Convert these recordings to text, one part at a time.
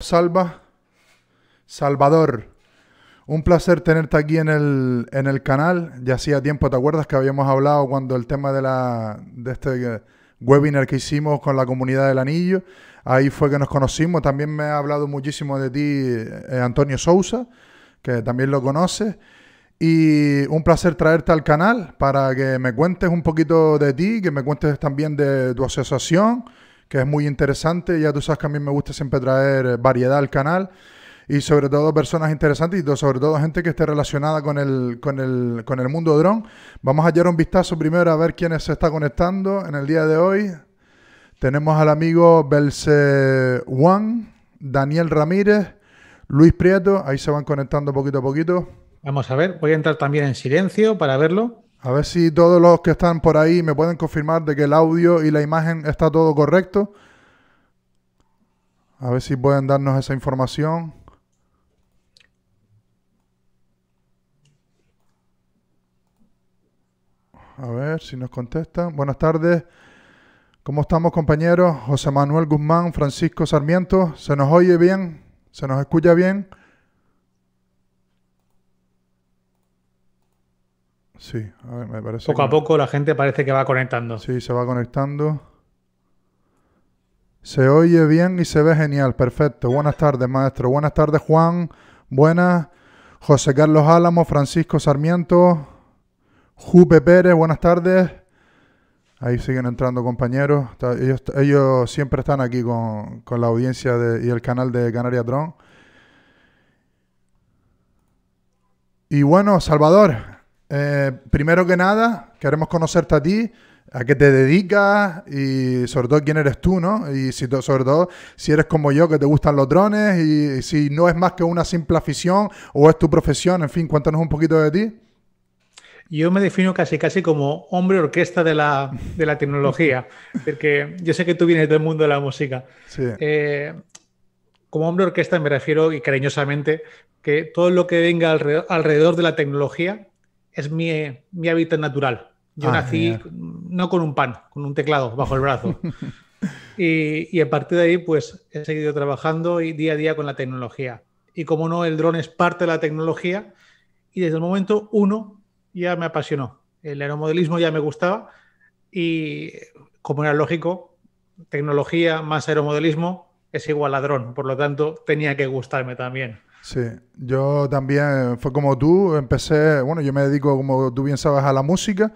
Salva, Salvador. Un placer tenerte aquí en el, canal. Ya hacía tiempo, ¿te acuerdas que habíamos hablado cuando el tema de, la, de este eh, webinar que hicimos con la comunidad del anillo? Ahí fue que nos conocimos. También me ha hablado muchísimo de ti eh, Antonio Sousa, que también lo conoces. Y un placer traerte al canal para que me cuentes un poquito de ti, que me cuentes también de tu asociación que es muy interesante. Ya tú sabes que a mí me gusta siempre traer eh, variedad al canal y sobre todo personas interesantes y sobre todo gente que esté relacionada con el, con el, mundo dron. Vamos a echar un vistazo primero a ver quiénes se está conectando en el día de hoy. Tenemos al amigo Belce Juan, Daniel Ramírez, Luis Prieto, ahí se van conectando poquito a poquito. Vamos a ver, voy a entrar también en silencio para verlo. A ver si todos los que están por ahí me pueden confirmar de que el audio y la imagen está todo correcto. A ver si pueden darnos esa información. A ver si nos contestan. Buenas tardes. ¿Cómo estamos compañeros? José Manuel Guzmán, Francisco Sarmiento. ¿Se nos oye bien? ¿Se nos escucha bien? Sí, a ver, me parece. Poco a poco la gente parece que va conectando. Sí, se va conectando. Se oye bien y se ve genial. Perfecto. Buenas tardes, maestro. Buenas tardes, Juan. Buenas. José Carlos Álamo, Francisco Sarmiento, Jupe Pérez, buenas tardes. Ahí siguen entrando compañeros. Ellos, siempre están aquí con, la audiencia y el canal de Canaria Drone. Y bueno, Salvador, eh, primero que nada, queremos conocerte a ti, a qué te dedicas y sobre todo quién eres tú, ¿no? Y sobre todo si eres como yo, que te gustan los drones y, si no es más que una simple afición o es tu profesión, en fin, cuéntanos un poquito de ti. Yo me defino casi casi como hombre orquesta de la, tecnología, porque yo sé que tú vienes del mundo de la música. Eh, como hombre orquesta me refiero, y cariñosamente, que todo lo que venga alrededor de la tecnología es mi, mi hábitat natural. Yo ah, nací no con un pan, con un teclado bajo el brazo. y, y, a partir de ahí, pues he seguido trabajando día a día con la tecnología. Y como no, el dron es parte de la tecnología. Y desde el momento uno ya me apasionó. El aeromodelismo ya me gustaba. Y como era lógico, tecnología más aeromodelismo es igual a dron. Por lo tanto, tenía que gustarme también. Sí, yo también fue como tú, empecé, bueno, yo me dedico, como tú bien sabes, a la música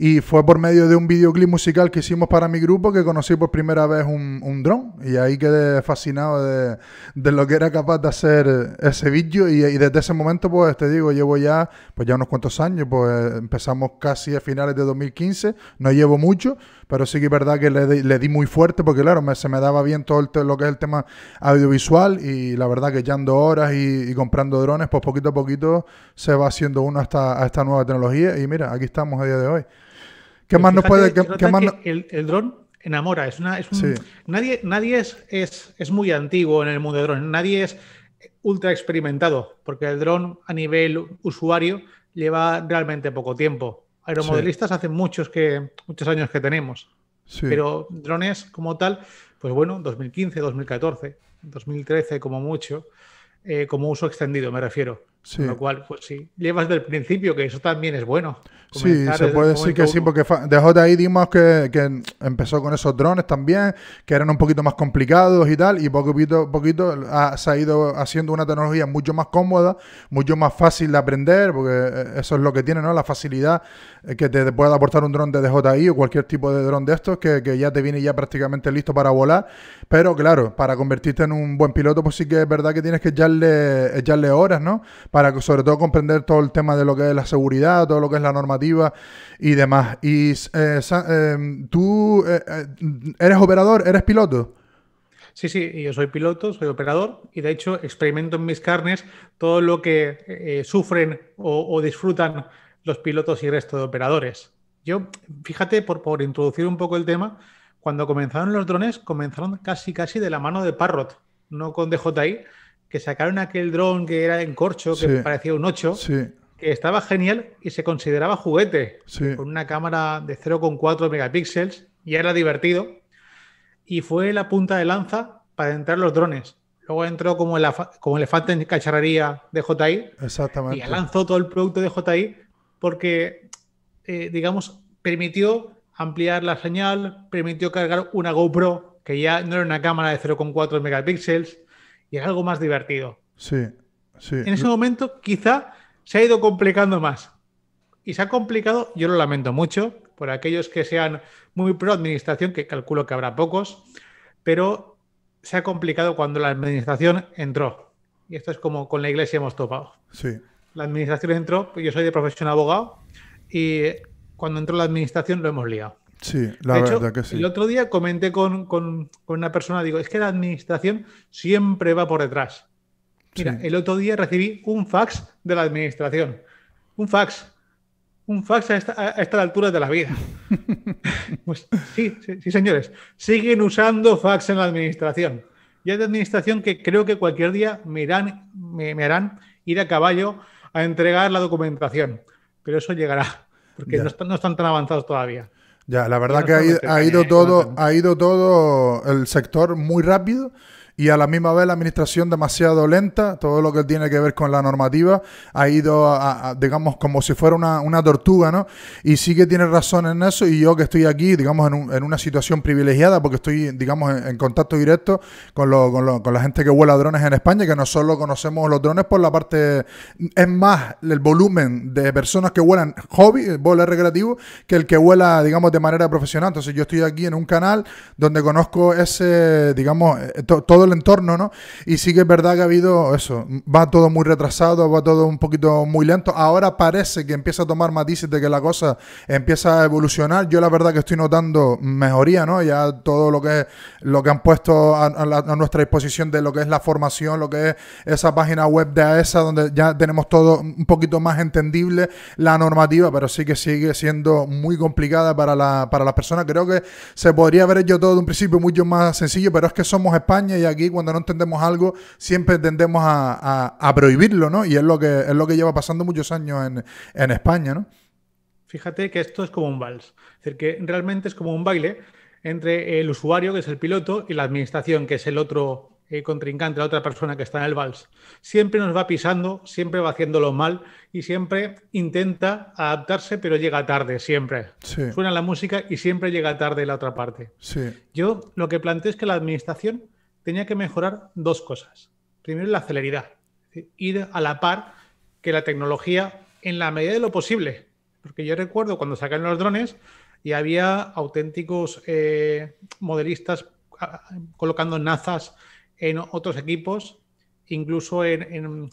y fue por medio de un videoclip musical que hicimos para mi grupo que conocí por primera vez un, un dron y ahí quedé fascinado de, de, lo que era capaz de hacer ese vídeo y, desde ese momento pues te digo llevo ya pues ya unos cuantos años pues empezamos casi a finales de 2015 no llevo mucho pero sí que es verdad que le, di muy fuerte porque, claro, se me daba bien todo lo que es el tema audiovisual y la verdad que echando horas y, comprando drones, pues poquito a poquito se va haciendo uno hasta, a esta nueva tecnología y mira, aquí estamos a día de hoy. ¿Qué más nos puede...? más el, el dron enamora, es una... Nadie, nadie es, es, muy antiguo en el mundo de drones nadie es ultra experimentado, porque el dron a nivel usuario lleva realmente poco tiempo. Aeromodelistas hace muchos, que, muchos años que tenemos. Pero drones como tal, pues bueno, 2015, 2014, 2013 como mucho, eh, como uso extendido me refiero. Con lo cual, pues sí, llevas del principio, que eso también es bueno. Sí, se puede decir que sí, porque de JI dimos que, empezó con esos drones también, que eran un poquito más complicados y tal, y poco a poquito ha, se ha ido haciendo una tecnología mucho más cómoda, mucho más fácil de aprender, porque eh, eso es lo que tiene, ¿no? La facilidad eh, que te pueda aportar un dron de DJI o cualquier tipo de dron de estos, que, que ya te viene ya prácticamente listo para volar, pero claro, para convertirte en un buen piloto, pues sí que es verdad que tienes que echarle, echarle horas, ¿no? para sobre todo comprender todo el tema de lo que es la seguridad, todo lo que es la normativa y demás. Y eh, em, tú eh, eh, eres operador, eres piloto. Sí, sí, yo soy piloto, soy operador y de hecho experimento en mis carnes todo lo que sufren o, disfrutan los pilotos y el resto de operadores. Yo, fíjate, por, por introducir un poco el tema, cuando comenzaron los drones, comenzaron casi, casi de la mano de Parrot, no con DJI, que sacaron aquel dron que era en corcho, que parecía un 8, que estaba genial y se consideraba juguete, con una cámara de 0,4 megapíxeles y era divertido. Y fue la punta de lanza para entrar los drones. Luego entró como, el, como elefante en cacharrería de JI. Y lanzó todo el producto de JI porque, eh, digamos, permitió ampliar la señal, permitió cargar una GoPro, que ya no era una cámara de 0,4 megapíxeles, y es algo más divertido. Sí, sí. En ese momento quizá se ha ido complicando más. Y se ha complicado, yo lo lamento mucho, por aquellos que sean muy pro administración, que calculo que habrá pocos, pero se ha complicado cuando la administración entró. Y esto es como con la iglesia hemos topado. Sí. La administración entró, pues yo soy de profesión abogado, y cuando entró la administración lo hemos liado. Sí, la verdad que sí. El otro día comenté con, una persona, digo, es que la administración siempre va por detrás. Mira, el otro día recibí un fax de la administración. Un fax. Un fax a esta, a esta altura de la vida. pues sí, sí, señores. Siguen usando fax en la administración. Y hay de administración que creo que cualquier día me, irán, me, harán ir a caballo a entregar la documentación. Pero eso llegará, porque no están tan avanzados todavía. Ya, la verdad que ha ido, todo, ha ido todo el sector muy rápido y a la misma vez la administración demasiado lenta, todo lo que tiene que ver con la normativa ha ido, a, digamos, como si fuera una, una, tortuga, ¿no? Y sí que tiene razón en eso y yo que estoy aquí, digamos, en, en una situación privilegiada porque estoy, digamos, en, contacto directo con, con, la gente que vuela drones en España, que no solo conocemos los drones por la parte, es más, el volumen de personas que vuelan hobby, vuelo recreativo, que el que vuela, digamos, de manera profesional. Entonces yo estoy aquí en un canal donde conozco ese, digamos, eh, todo el entorno, ¿no? Y sí que es verdad que ha habido eso, va todo muy retrasado, va todo un poquito muy lento. Ahora parece que empieza a tomar matices de que la cosa empieza a evolucionar. Yo la verdad que estoy notando mejoría, ¿no? Ya todo lo que, lo que han puesto a, nuestra disposición de lo que es la formación, lo que es esa página web de AESA, e donde ya tenemos todo un poquito más entendible la normativa, pero sí que sigue siendo muy complicada para la, para las personas. Creo que se podría haber hecho todo de un principio mucho más sencillo, pero es que somos España y aquí aquí cuando no entendemos algo siempre tendemos a, prohibirlo, ¿no? Y es lo que, es lo que lleva pasando muchos años en, España, ¿no? Fíjate que esto es como un vals, es decir, que realmente es como un baile entre el usuario, que es el piloto, y la administración, que es el otro eh, contrincante, la otra persona que está en el vals. Siempre nos va pisando, siempre va haciéndolo mal y siempre intenta adaptarse, pero llega tarde, siempre. Suena la música y siempre llega tarde la otra parte. Sí. Yo lo que planteo es que la administración tenía que mejorar dos cosas. Primero, la celeridad, ir a la par que la tecnología en la medida de lo posible. Porque yo recuerdo cuando sacaron los drones y había auténticos eh, modelistas ah, colocando nazas en otros equipos, incluso en,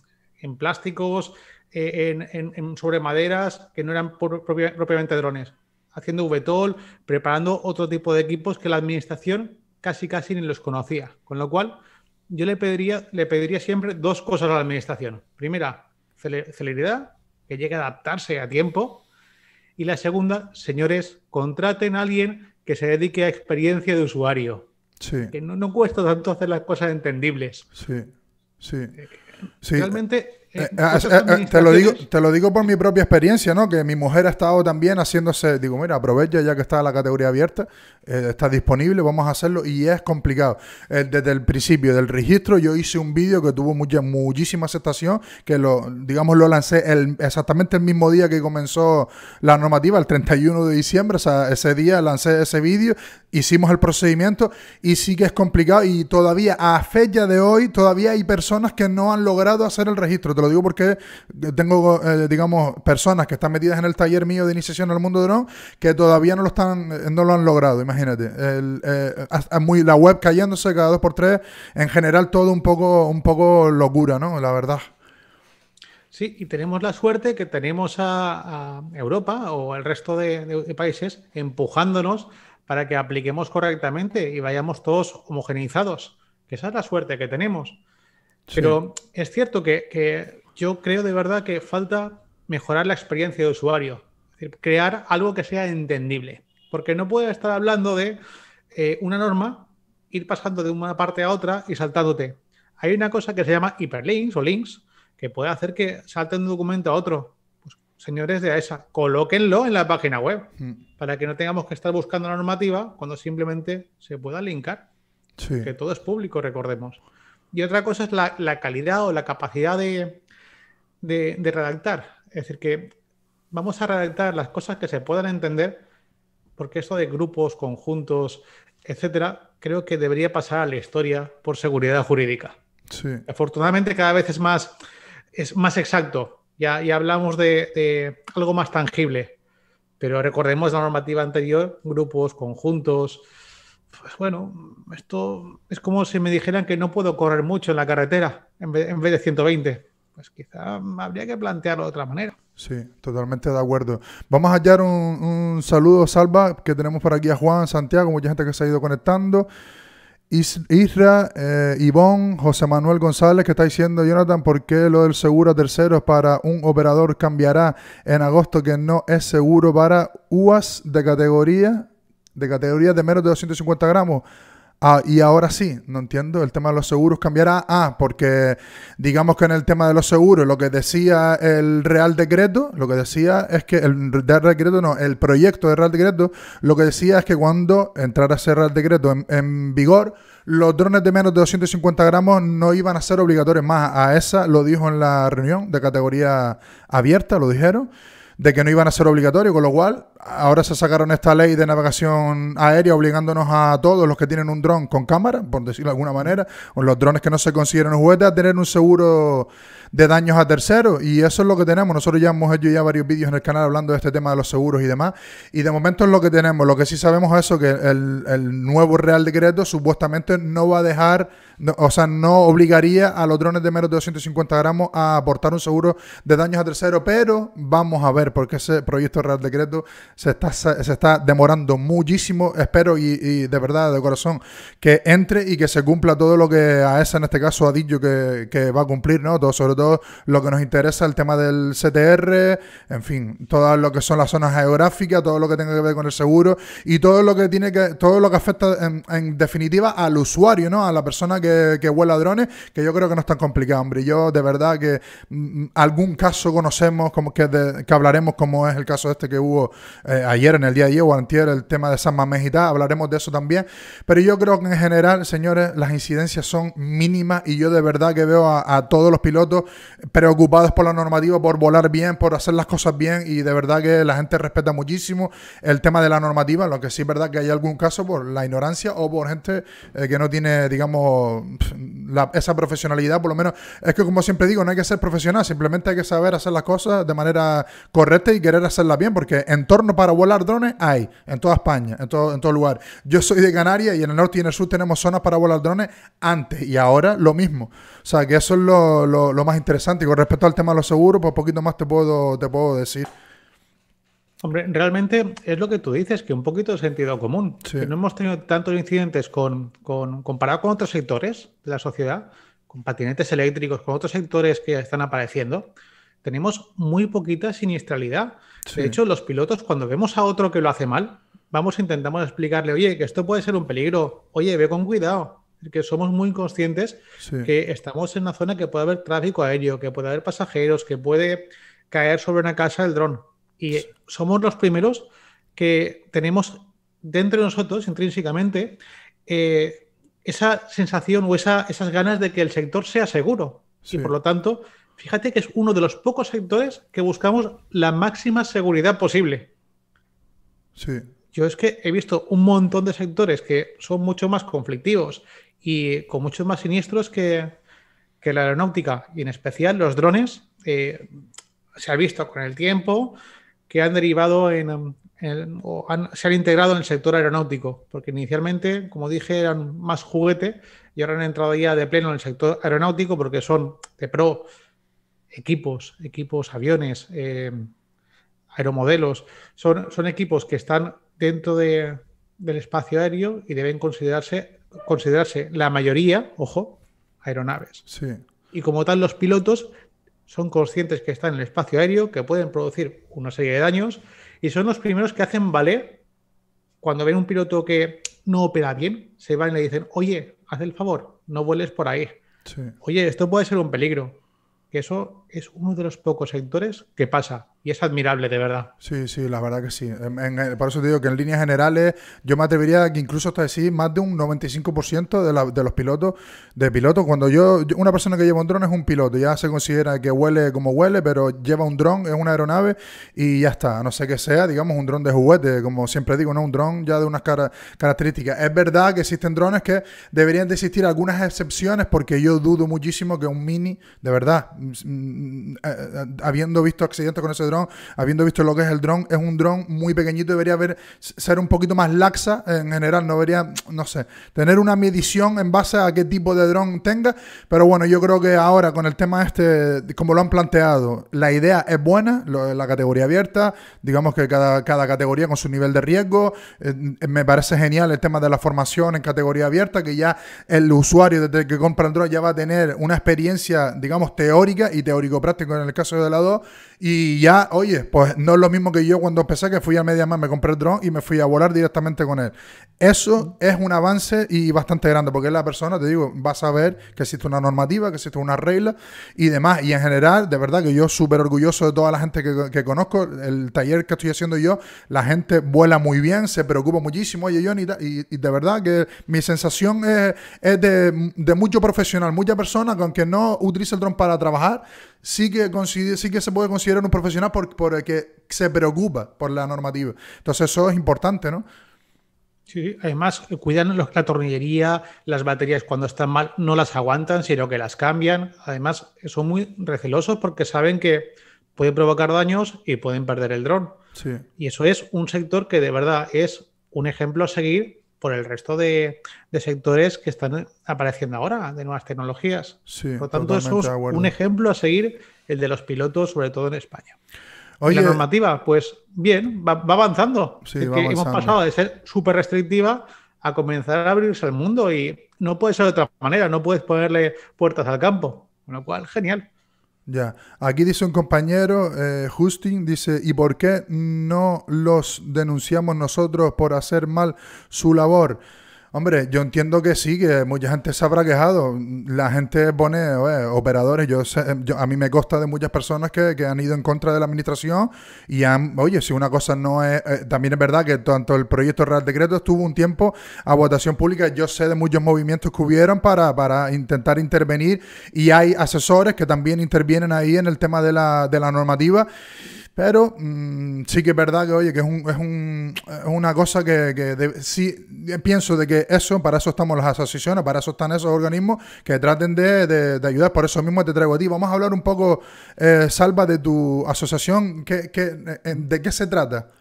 plásticos, eh, en, sobre maderas que no eran propiamente drones, haciendo VTOL, preparando otro tipo de equipos que la administración casi casi ni los conocía. Con lo cual, yo le pediría, le pediría siempre dos cosas a la administración. Primera, celeridad, que llegue a adaptarse a tiempo. Y la segunda, señores, contraten a alguien que se dedique a experiencia de usuario. Que no, cuesta tanto hacer las cosas entendibles. sí. sí. Eh, realmente eh, eh, eh, ah, te, lo digo, te lo digo por mi propia experiencia, ¿no? Que mi mujer ha estado también haciéndose, digo, mira, aprovecha ya que está la categoría abierta, está disponible, vamos a hacerlo y es complicado. desde el principio del registro yo hice un vídeo que tuvo mucha, muchísima aceptación, que lo, digamos, lo lancé exactamente el mismo día que comenzó la normativa, el 31 de diciembre, o sea, ese día lancé ese vídeo, hicimos el procedimiento y sí que es complicado y todavía a fecha de hoy todavía hay personas que no han logrado hacer el registro lo digo porque eh, tengo, eh, digamos, personas que están metidas en el taller mío de iniciación al mundo de dron que todavía no lo están, eh, no lo han logrado, imagínate. la web cayéndose cada dos por tres, en general todo un poco, un poco locura, ¿no? La verdad. Sí, y tenemos la suerte que tenemos a, Europa o al resto de, países empujándonos para que apliquemos correctamente y vayamos todos homogeneizados Que esa es la suerte que tenemos. Pero es cierto que, yo creo de verdad que falta mejorar la experiencia de usuario, crear algo que sea entendible, porque no puede estar hablando de eh, una norma, ir pasando de una parte a otra y saltándote. Hay una cosa que se llama hiperlinks o links que puede hacer que salte un documento a otro. Pues, señores de AESA, e colóquenlo en la página web mm. para que no tengamos que estar buscando la normativa cuando simplemente se pueda linkar. Que todo es público, recordemos. Y otra cosa es la, calidad o la capacidad de, redactar. Es decir, que vamos a redactar las cosas que se puedan entender, porque esto de grupos, conjuntos, etcétera, creo que debería pasar a la historia por seguridad jurídica. Sí. Afortunadamente, cada vez es más, es más exacto. Ya, hablamos de algo más tangible. Pero recordemos la normativa anterior, grupos, conjuntos, pues bueno, esto es como si me dijeran que no puedo correr mucho en la carretera en vez, de 120. Pues quizá habría que plantearlo de otra manera. Sí, totalmente de acuerdo. Vamos a hallar un, saludo, Salva, que tenemos por aquí a Juan, Santiago, mucha gente que se ha ido conectando. Isra, eh, José Manuel González, que está diciendo, Jonathan, ¿por qué lo del seguro a terceros para un operador cambiará en agosto que no es seguro para UAS de categoría de categorías de menos de 250 gramos. Ah, y ahora sí, no entiendo, el tema de los seguros cambiará. Ah, porque digamos que en el tema de los seguros, lo que decía el Real Decreto, lo que decía es que el Real Decreto, no, el proyecto de Real Decreto, lo que decía es que cuando entrara ese Real Decreto en, en vigor, los drones de menos de 250 gramos no iban a ser obligatorios más. A esa lo dijo en la reunión de categoría abierta, lo dijeron, de que no iban a ser obligatorios, con lo cual ahora se sacaron esta ley de navegación aérea obligándonos a todos los que tienen un dron con cámara, por decirlo de alguna manera, o los drones que no se consideran juguetes, a tener un seguro de daños a terceros. Y eso es lo que tenemos. Nosotros ya hemos hecho ya varios vídeos en el canal hablando de este tema de los seguros y demás. Y de momento es lo que tenemos. Lo que sí sabemos es eso, que el, el nuevo Real Decreto supuestamente no va a dejar no, o sea, no obligaría a los drones de menos de 250 gramos a aportar un seguro de daños a terceros, pero vamos a ver, porque ese proyecto Real Decreto se está, se está demorando muchísimo. Espero y, de verdad, de corazón, que entre y que se cumpla todo lo que a esa en este caso ha dicho que, que va a cumplir, ¿no? Todo, sobre todo lo que nos interesa, el tema del CTR, en fin, todo lo que son las zonas geográficas, todo lo que tenga que ver con el seguro y todo lo que tiene que, todo lo que afecta en, en definitiva al usuario, ¿no? A la persona que que, que drones, que yo creo que no es tan complicado, hombre. Yo de verdad que mm, mm, algún caso conocemos, como que, que hablaremos, como es el caso este que hubo eh, ayer, en el día de ayer o antier, el tema de San Mamés y tal, hablaremos de eso también. Pero yo creo que en general, señores, las incidencias son mínimas y yo de verdad que veo a, todos los pilotos preocupados por la normativa, por volar bien, por hacer las cosas bien y de verdad que la gente respeta muchísimo el tema de la normativa, lo que sí es verdad que hay algún caso por la ignorancia o por gente eh, que no tiene, digamos, esa profesionalidad, por lo menos, es que como siempre digo, no hay que ser profesional, simplemente hay que saber hacer las cosas de manera correcta y querer hacerlas bien, porque entorno para volar drones hay en toda España, en todo, en todo lugar. Yo soy de Canarias y en el norte y en el sur tenemos zonas para volar drones antes y ahora lo mismo. O sea, que eso es lo, más interesante. Y con respecto al tema de los seguros, pues poquito más te puedo, te puedo decir. Hombre, realmente es lo que tú dices, que un poquito de sentido común. no hemos tenido tantos incidentes con, con, comparado con otros sectores de la sociedad, con patinetes eléctricos, con otros sectores que están apareciendo. Tenemos muy poquita siniestralidad. De hecho, los pilotos, cuando vemos a otro que lo hace mal, vamos, intentamos explicarle, oye, que esto puede ser un peligro, oye, ve con cuidado, que somos muy conscientes que estamos en una zona que puede haber tráfico aéreo, que puede haber pasajeros, que puede caer sobre una casa el dron. Y somos los primeros que tenemos dentro de nosotros, intrínsecamente, eh, esa sensación o esa, esas ganas de que el sector sea seguro. Y por lo tanto, fíjate que es uno de los pocos sectores que buscamos la máxima seguridad posible. Sí. Yo es que he visto un montón de sectores que son mucho más conflictivos y con muchos más siniestros que, la aeronáutica y en especial los drones. Eh, se ha visto con el tiempo que han derivado en, um, se han integrado en el sector aeronáutico, porque inicialmente, como dije, eran más juguete y ahora han entrado ya de pleno en el sector aeronáutico porque son de pro equipos, equipos, aviones, em, aeromodelos, son, son equipos que están dentro del espacio aéreo y deben considerarse, considerarse la mayoría, ojo, aeronaves. Sí. Y como tal, los pilotos son conscientes que están en el espacio aéreo, que pueden producir una serie de daños y son los primeros que hacen valer cuando ven un piloto que no opera bien, se van y le dicen, oye, haz el favor, no vueles por ahí. Oye, esto puede ser un peligro. Que eso es uno de los pocos sectores que pasa y es admirable, de verdad. Sí, sí, la verdad que sí. Eh, por eso te digo que en líneas generales, yo me atrevería a que incluso hasta decir más de un 95% de, los pilotos, de pilotos, cuando yo, una persona que lleva un dron es un piloto, ya se considera que huele como huele, pero lleva un dron, es una aeronave y ya está, no sé qué sea, digamos, un dron de juguete, como siempre digo, no un dron ya de unas caras características. Es verdad que existen drones que deberían de existir algunas excepciones, porque yo dudo muchísimo que un mini, de verdad, mm, mm, eh, eh, habiendo visto accidentes con ese dron, habiendo visto lo que es el dron, es un dron muy pequeñito, debería ser un poquito más laxa en general, no debería, no sé, tener una medición en base a qué tipo de dron tenga, pero bueno, yo creo que ahora con el tema este, como lo han planteado, la idea es buena, la categoría abierta, digamos que cada, cada categoría con su nivel de riesgo, eh, me parece genial el tema de la formación en categoría abierta, que ya el usuario desde que compra el dron ya va a tener una experiencia, digamos, teórica y teórico-práctico en el caso de la 2, y ya oye, pues no es lo mismo que yo cuando empecé, que fui a Media más, me compré el dron y me fui a volar directamente con él. Eso es un avance y bastante grande, porque la persona, te digo, va a saber que existe una normativa, que existe una regla y demás. Y en general, de verdad que yo súper orgulloso de toda la gente que, conozco. El taller que estoy haciendo yo, la gente vuela muy bien, se preocupa muchísimo, oye, Johnny, y, de verdad que mi sensación es, de, mucho profesional, mucha persona que no utilice el dron para trabajar, sí que, se puede considerar un profesional porque que se preocupa por la normativa. Entonces eso es importante, ¿no? Sí, además eh, cuidan la tornillería, las baterías cuando están mal no las aguantan, sino que las cambian. Además son muy recelosos porque saben que pueden provocar daños y pueden perder el dron. Y eso es un sector que de verdad es un ejemplo a seguir por el resto de, sectores que están apareciendo ahora, de nuevas tecnologías. por lo tanto, eso es un ejemplo a seguir, el de los pilotos, sobre todo en España. Oye, la normativa, pues bien, va, avanzando. Sí, avanzando. Hemos pasado de ser súper restrictiva a comenzar a abrirse al mundo y no puede ser de otra manera, no puedes ponerle puertas al campo. Con lo cual, genial. Ya, aquí dice un compañero, eh, Justin, dice, ¿y por qué no los denunciamos nosotros por hacer mal su labor? Hombre, yo entiendo que sí, que mucha gente se habrá quejado. La gente pone operadores. Yo, A mí me consta de muchas personas que, que, han ido en contra de la administración y han. Oye, si una cosa no es. Eh, también es verdad que tanto el proyecto Real Decreto estuvo un tiempo a votación pública. Yo sé de muchos movimientos que hubieron para, para intentar intervenir y hay asesores que también intervienen ahí en el tema de la, de la normativa. Pero mm, sí que es verdad que, oye, que es, un, es, un, es una cosa que, que sí pienso de que eso, para eso estamos las asociaciones, para eso están esos organismos que traten de, ayudar. Por eso mismo te traigo a ti. Vamos a hablar un poco, eh, Salva, de tu asociación. Eh, de qué se trata?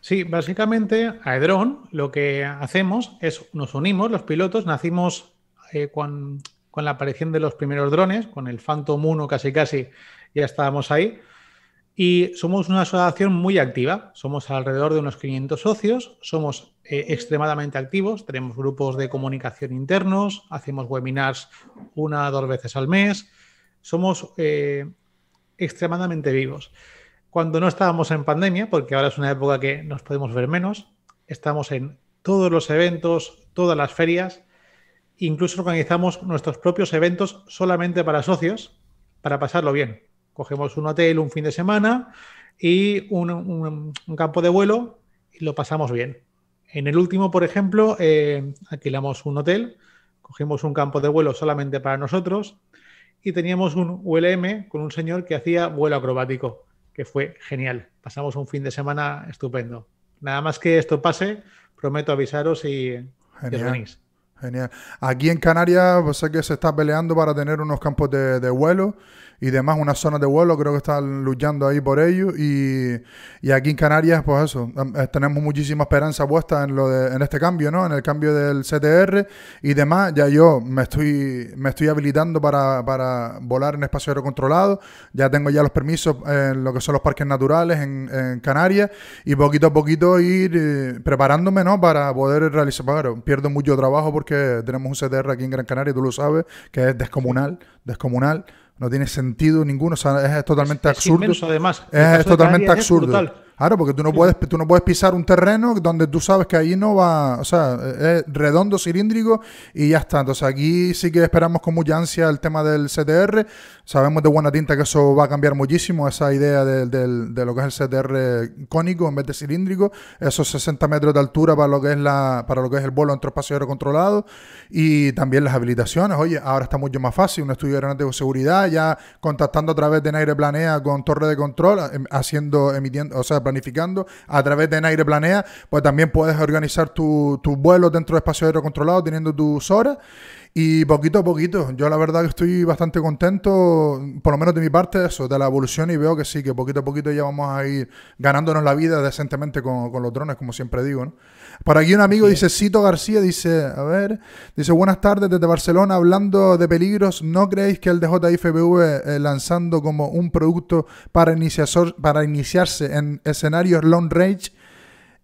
Sí, básicamente, AEDRON lo que hacemos es nos unimos, los pilotos, nacimos eh, con, con la aparición de los primeros drones, con el Phantom 1 casi casi, ya estábamos ahí y somos una asociación muy activa, somos alrededor de unos 500 socios, somos eh, extremadamente activos, tenemos grupos de comunicación internos, hacemos webinars una o dos veces al mes, somos eh, extremadamente vivos. Cuando no estábamos en pandemia, porque ahora es una época que nos podemos ver menos, estamos en todos los eventos, todas las ferias, incluso organizamos nuestros propios eventos solamente para socios, para pasarlo bien, Cogemos un hotel un fin de semana y un, campo de vuelo y lo pasamos bien. En el último, por ejemplo, eh, alquilamos un hotel, cogimos un campo de vuelo solamente para nosotros y teníamos un ULM con un señor que hacía vuelo acrobático, que fue genial. Pasamos un fin de semana estupendo. Nada más que esto pase, prometo avisaros y, y Genial. Aquí en Canarias, pues sé que se está peleando para tener unos campos de, vuelo y demás, unas zonas de vuelo, creo que están luchando ahí por ello. Y, aquí en Canarias, pues eso, eh, tenemos muchísima esperanza puesta en, lo de, en este cambio, ¿no? En el cambio del CTR y demás. Ya yo me estoy, me estoy habilitando para, volar en espacio aéreo controlado. Ya tengo ya los permisos en lo que son los parques naturales en, Canarias y poquito a poquito ir eh, preparándome, ¿no? Para poder realizar. pierdo mucho trabajo porque tenemos un cdr aquí en Gran Canaria, tú lo sabes, que es descomunal, descomunal. No tiene sentido ninguno, es totalmente absurdo. además. Es, totalmente absurdo. Claro, porque tú no, puedes, tú no puedes pisar un terreno donde tú sabes que ahí no va, o sea, e-, es redondo, cilíndrico y ya está. Entonces aquí sí que esperamos con mucha ansia el tema del CTR. Sabemos de buena tinta que eso va a cambiar muchísimo, esa idea de, lo que es el CTR cónico en vez de cilíndrico, esos 60 metros de altura para lo que es, la, para lo que es el vuelo entre espacio aéreo controlado y también las habilitaciones. Oye, ahora está mucho más fácil, un estudio aeronáutico de seguridad, ya contactando a través de aire Planea con torre de control, em, haciendo, emitiendo, o sea, planificando a través de aire Planea, pues también puedes organizar tus tu vuelos dentro de espacio aéreo controlado teniendo tus horas. Y poquito a poquito, yo la verdad que estoy bastante contento, por lo menos de mi parte, de eso, de la evolución y veo que sí, que poquito a poquito ya vamos a ir ganándonos la vida decentemente con, con los drones, como siempre digo, ¿no? Por aquí un amigo dice, Cito García, dice, a ver, dice, buenas tardes desde Barcelona, hablando de peligros, ¿no creéis que el DJI FPV eh, lanzando como un producto para, iniciar para iniciarse en escenarios long range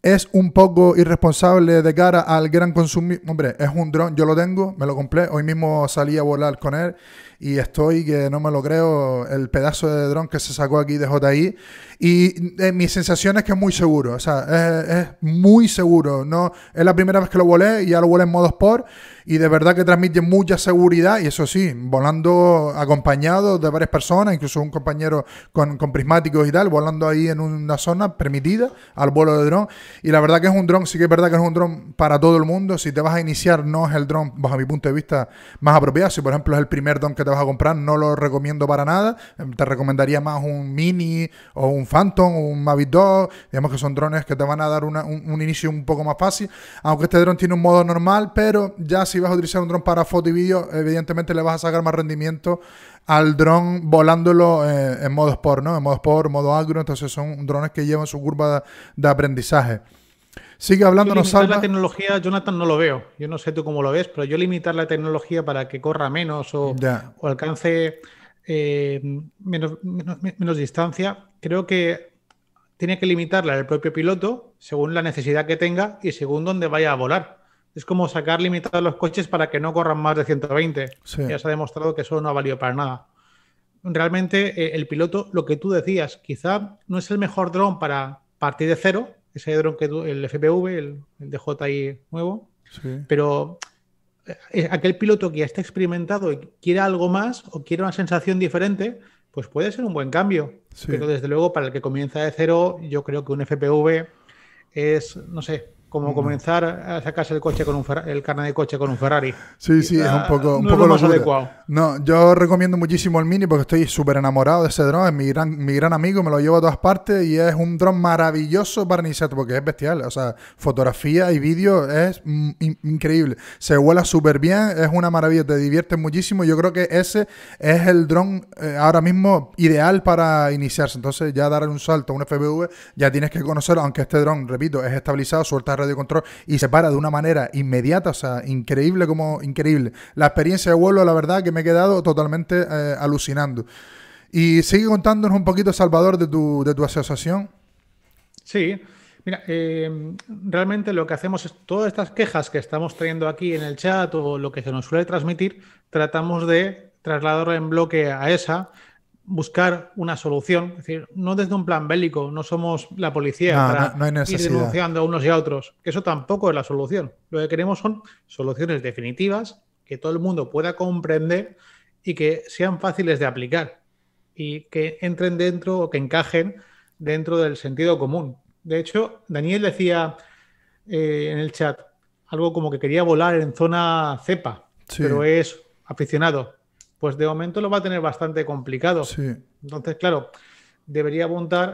es un poco irresponsable de cara al gran consumidor? Hombre, es un dron, yo lo tengo, me lo compré, hoy mismo salí a volar con él y estoy que no me lo creo, el pedazo de dron que se sacó aquí de JI. Y eh, mi sensación es que es muy seguro, o sea, es, muy seguro. No, es la primera vez que lo volé y ya lo volé en modo sport y de verdad que transmite mucha seguridad y eso sí, volando acompañado de varias personas, incluso un compañero con, con prismáticos y tal, volando ahí en una zona permitida al vuelo de dron. Y la verdad que es un dron, sí que es verdad que es un dron para todo el mundo. Si te vas a iniciar, no es el dron, bajo mi punto de vista, más apropiado. Si por ejemplo es el primer dron que te vas a comprar no lo recomiendo para nada. Em, te recomendaría más un Mini o un Phantom o un Mavic 2. Digamos que son drones que te van a dar un, inicio un poco más fácil. Aunque este drone tiene un modo normal, pero ya si vas a utilizar un dron para foto y vídeo, evidentemente le vas a sacar más rendimiento al dron volándolo eh, en modo sport, ¿no? En modo sport, modo agro. Entonces son drones que llevan su curva de aprendizaje. Sigue hablándonos, la tecnología, Jonathan, no lo veo. Yo no sé tú cómo lo ves, pero yo limitar la tecnología para que corra menos o, alcance eh, menos, distancia, creo que tiene que limitarla el propio piloto según la necesidad que tenga y según dónde vaya a volar. Es como sacar limitados los coches para que no corran más de 120. Ya se ha demostrado que eso no ha valido para nada. Realmente eh, el piloto, lo que tú decías, quizá no es el mejor dron para partir de cero, ese dron que el FPV, el, dj DJI nuevo, pero eh, aquel piloto que ya está experimentado y quiere algo más o quiere una sensación diferente, pues puede ser un buen cambio. Pero desde luego, para el que comienza de cero, yo creo que un FPV es, no sé, como mm. comenzar a sacarse el coche con un el carnet de coche con un Ferrari. Sí, sí, es un poco, un poco más adecuado. No, yo recomiendo muchísimo el Mini porque estoy súper enamorado de ese dron, es mi gran, mi gran amigo, me lo llevo a todas partes y es un dron maravilloso para iniciar porque es bestial, o sea, fotografía y vídeo es mm, increíble. Se vuela súper bien, es una maravilla, te diviertes muchísimo. Yo creo que ese es el dron eh, ahora mismo ideal para iniciarse. Entonces, ya dar un salto a un FPV, ya tienes que conocerlo, aunque este dron, repito, es estabilizado, suelta Radio Control y se para de una manera inmediata, o sea, increíble como increíble. La experiencia de vuelo, la verdad, que me he quedado totalmente eh, alucinando. Y sigue contándonos un poquito, Salvador, de tu, de tu asociación. Sí, Mira, em, realmente lo que hacemos es todas estas quejas que estamos trayendo aquí en el chat o lo que se nos suele transmitir, tratamos de trasladar en bloque a esa buscar una solución. Es decir, no desde un plan bélico, no somos la policía no, para denunciando a unos y a otros, eso tampoco es la solución. Lo que queremos son soluciones definitivas que todo el mundo pueda comprender y que sean fáciles de aplicar y que entren dentro o que encajen dentro del sentido común. De hecho, Daniel decía eh, en el chat algo como que quería volar en zona cepa, pero es aficionado pues de momento lo va a tener bastante complicado. Sí. Entonces, claro, debería,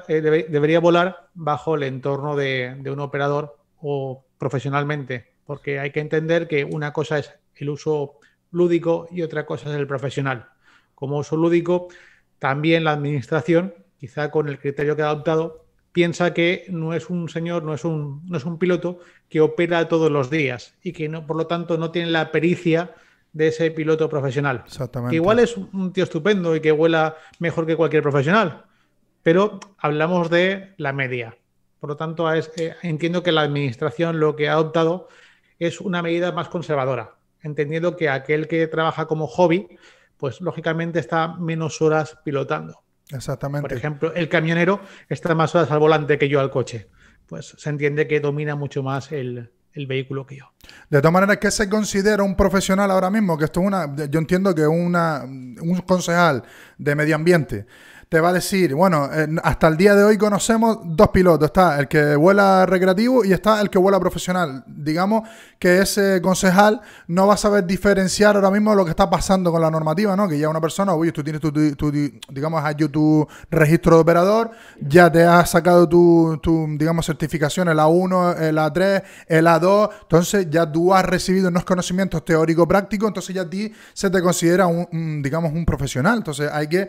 eh, debería volar bajo el entorno de, un operador o profesionalmente, porque hay que entender que una cosa es el uso lúdico y otra cosa es el profesional. Como uso lúdico, también la administración, quizá con el criterio que ha adoptado, piensa que no es un señor, no es un, no es un piloto que opera todos los días y que no, por lo tanto no tiene la pericia de ese piloto profesional. igual es un tío estupendo y que vuela mejor que cualquier profesional, pero hablamos de la media. Por lo tanto, eh, entiendo que la administración lo que ha adoptado es una medida más conservadora, entendiendo que aquel que trabaja como hobby, pues lógicamente está menos horas pilotando. Exactamente. Por ejemplo, el camionero está más horas al volante que yo al coche. Pues se entiende que domina mucho más el, el vehículo que yo. De todas maneras, ¿qué se considera un profesional ahora mismo? Que esto es una, yo entiendo que una, un concejal de medio ambiente te va a decir, bueno, hasta el día de hoy conocemos dos pilotos, está el que vuela recreativo y está el que vuela profesional. Digamos que ese concejal no va a saber diferenciar ahora mismo lo que está pasando con la normativa, ¿no? Que ya una persona, oye, tú tienes tu, digamos, has yo tu registro de operador, ya te has sacado tu, digamos, certificación, el A1, el A3, el A2, entonces ya tú has recibido unos conocimientos teórico-prácticos, entonces ya a ti se te considera, un, digamos, un profesional. Entonces hay que...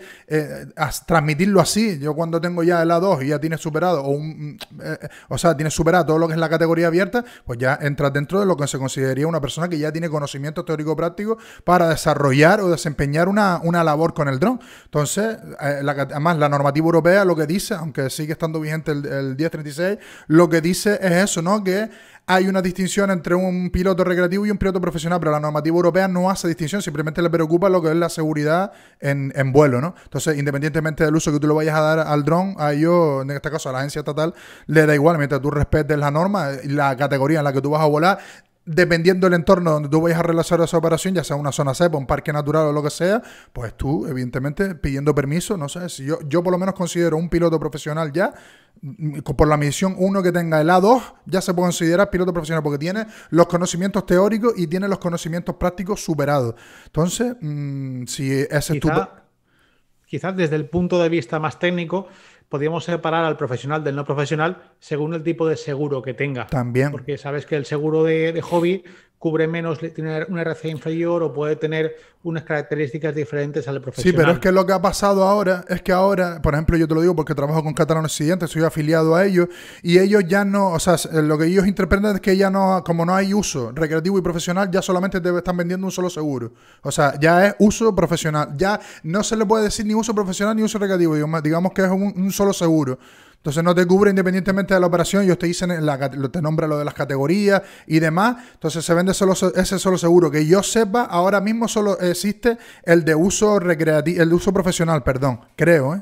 hasta eh, transmitirlo así. Yo cuando tengo ya el A2 y ya tienes superado, o, un, eh, eh, o sea, tienes superado todo lo que es la categoría abierta, pues ya entras dentro de lo que se consideraría una persona que ya tiene conocimiento teórico-práctico para desarrollar o desempeñar una, labor con el dron. Entonces, eh, además, la normativa europea lo que dice, aunque sigue estando vigente el, el 1036, lo que dice es eso, ¿no? Que hay una distinción entre un piloto recreativo y un piloto profesional, pero la normativa europea no hace distinción, simplemente le preocupa lo que es la seguridad en, vuelo, ¿no? Entonces, independientemente del uso que tú le vayas a dar al dron, a ellos, en este caso a la agencia estatal, le da igual, mientras tú respetes la norma, y la categoría en la que tú vas a volar, dependiendo del entorno donde tú vayas a realizar esa operación, ya sea una zona sepa un parque natural o lo que sea, pues tú, evidentemente, pidiendo permiso, no sé, si yo, yo por lo menos considero un piloto profesional ya, mm, mm, por la misión 1 que tenga el A2, ya se puede considerar piloto profesional porque tiene los conocimientos teóricos y tiene los conocimientos prácticos superados. Entonces, mm, si ese es tu... Quizás desde el punto de vista más técnico, podríamos separar al profesional del no profesional según el tipo de seguro que tenga. También. Porque sabes que el seguro de, de hobby cubre menos, tiene una RC inferior o puede tener unas características diferentes al profesional. Sí, pero es que lo que ha pasado ahora es que ahora, por ejemplo, yo te lo digo porque trabajo con catalanes Occidente, soy afiliado a ellos y ellos ya no, o sea, lo que ellos interpretan es que ya no, como no hay uso recreativo y profesional, ya solamente te están vendiendo un solo seguro. O sea, ya es uso profesional, ya no se le puede decir ni uso profesional ni uso recreativo, digamos, que es un solo seguro. Entonces no te cubre independientemente de la operación, ellos te dicen, te nombra lo de las categorías y demás. Entonces se vende solo ese solo seguro. Que yo sepa, ahora mismo solo existe el de uso recreativo, el uso profesional, perdón, creo. ¿eh?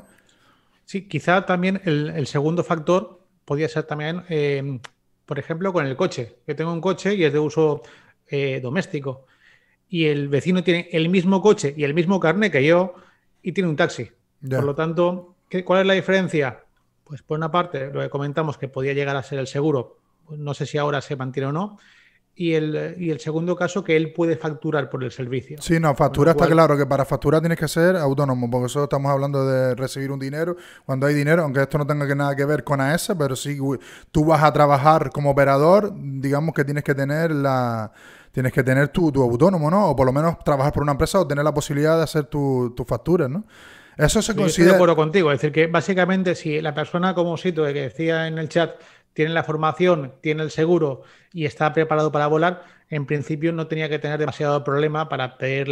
Sí, quizá también el, segundo factor podría ser también, em, por ejemplo, con el coche. Que tengo un coche y es de uso eh, doméstico. Y el vecino tiene el mismo coche y el mismo carne que yo y tiene un taxi. Por lo tanto, ¿cuál es la diferencia? Pues por una parte, lo que comentamos que podía llegar a ser el seguro, pues no sé si ahora se mantiene o no. Y el, y el segundo caso, que él puede facturar por el servicio. Sí, no, factura está claro, que para facturar tienes que ser autónomo, porque eso estamos hablando de recibir un dinero. Cuando hay dinero, aunque esto no tenga nada que ver con AES pero si tú vas a trabajar como operador, digamos que tienes que tener la tienes que tener tu, autónomo, ¿no? O por lo menos trabajar por una empresa o tener la posibilidad de hacer tus tu facturas, ¿no? Eso se considera. Yo estoy de acuerdo contigo. Es decir, que básicamente, si la persona, como Sito, que decía en el chat, tiene la formación, tiene el seguro y está preparado para volar, en principio no tenía que tener demasiado problema para pedir,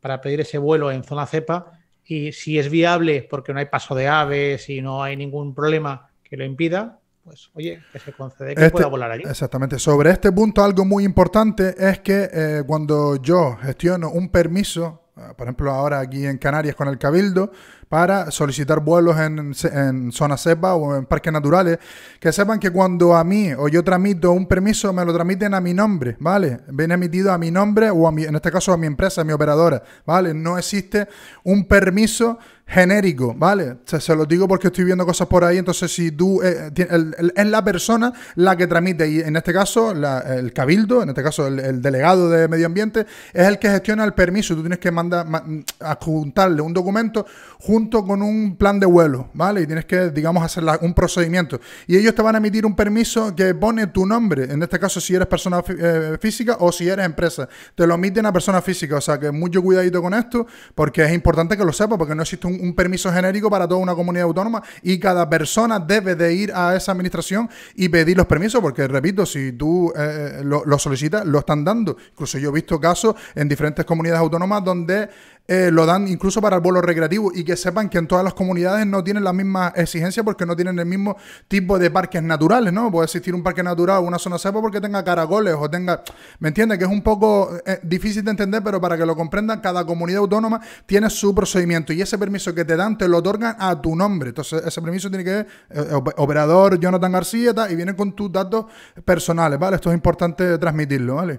para pedir ese vuelo en zona cepa. Y si es viable, porque no hay paso de aves y no hay ningún problema que lo impida, pues oye, que se concede que pueda este- volar allí. Exactamente. Sobre este punto, algo muy importante es que eh, cuando yo gestiono un permiso Ah, por ejemplo, ahora aquí en Canarias con el Cabildo, para solicitar vuelos en, en zona cepa o en parques naturales, que sepan que cuando a mí o yo tramito un permiso, me lo tramiten a mi nombre, ¿vale? Viene emitido a mi nombre o a en este caso a mi empresa, a mi operadora, ¿vale? No existe un permiso genérico, ¿vale? se lo digo porque estoy viendo cosas por ahí, entonces si tú eh, eh, es la persona la que tramite, y en este caso el cabildo, en este caso el, delegado de medio ambiente, es el que gestiona el permiso, tú tienes que mandar, mm, adjuntarle un documento junto con un plan de vuelo, ¿vale? Y tienes que, digamos, hacer un procedimiento. Y ellos te van a emitir un permiso que pone tu nombre, en este caso si eres persona eh, física o si eres empresa, te lo emiten a persona física, o sea que mucho cuidadito con esto, porque es importante que lo sepas, porque no existe un un, permiso genérico para toda una comunidad autónoma y cada persona debe de ir a esa administración y pedir los permisos, porque repito, si tú eh, eh, lo solicitas, lo están dando. Incluso yo he visto casos en diferentes comunidades autónomas donde eh, lo dan incluso para el vuelo recreativo y que sepan que en todas las comunidades no tienen la misma exigencia porque no tienen el mismo tipo de parques naturales, ¿no? Puede existir un parque natural o una zona cepa porque tenga caracoles o tenga, ¿me entiendes? Que es un poco eh, difícil de entender, pero para que lo comprendan, cada comunidad autónoma tiene su procedimiento y ese permiso que te dan te lo otorgan a tu nombre. Entonces, ese permiso tiene que ver eh, operador Jonathan García y viene con tus datos personales, ¿vale? Esto es importante transmitirlo, ¿vale?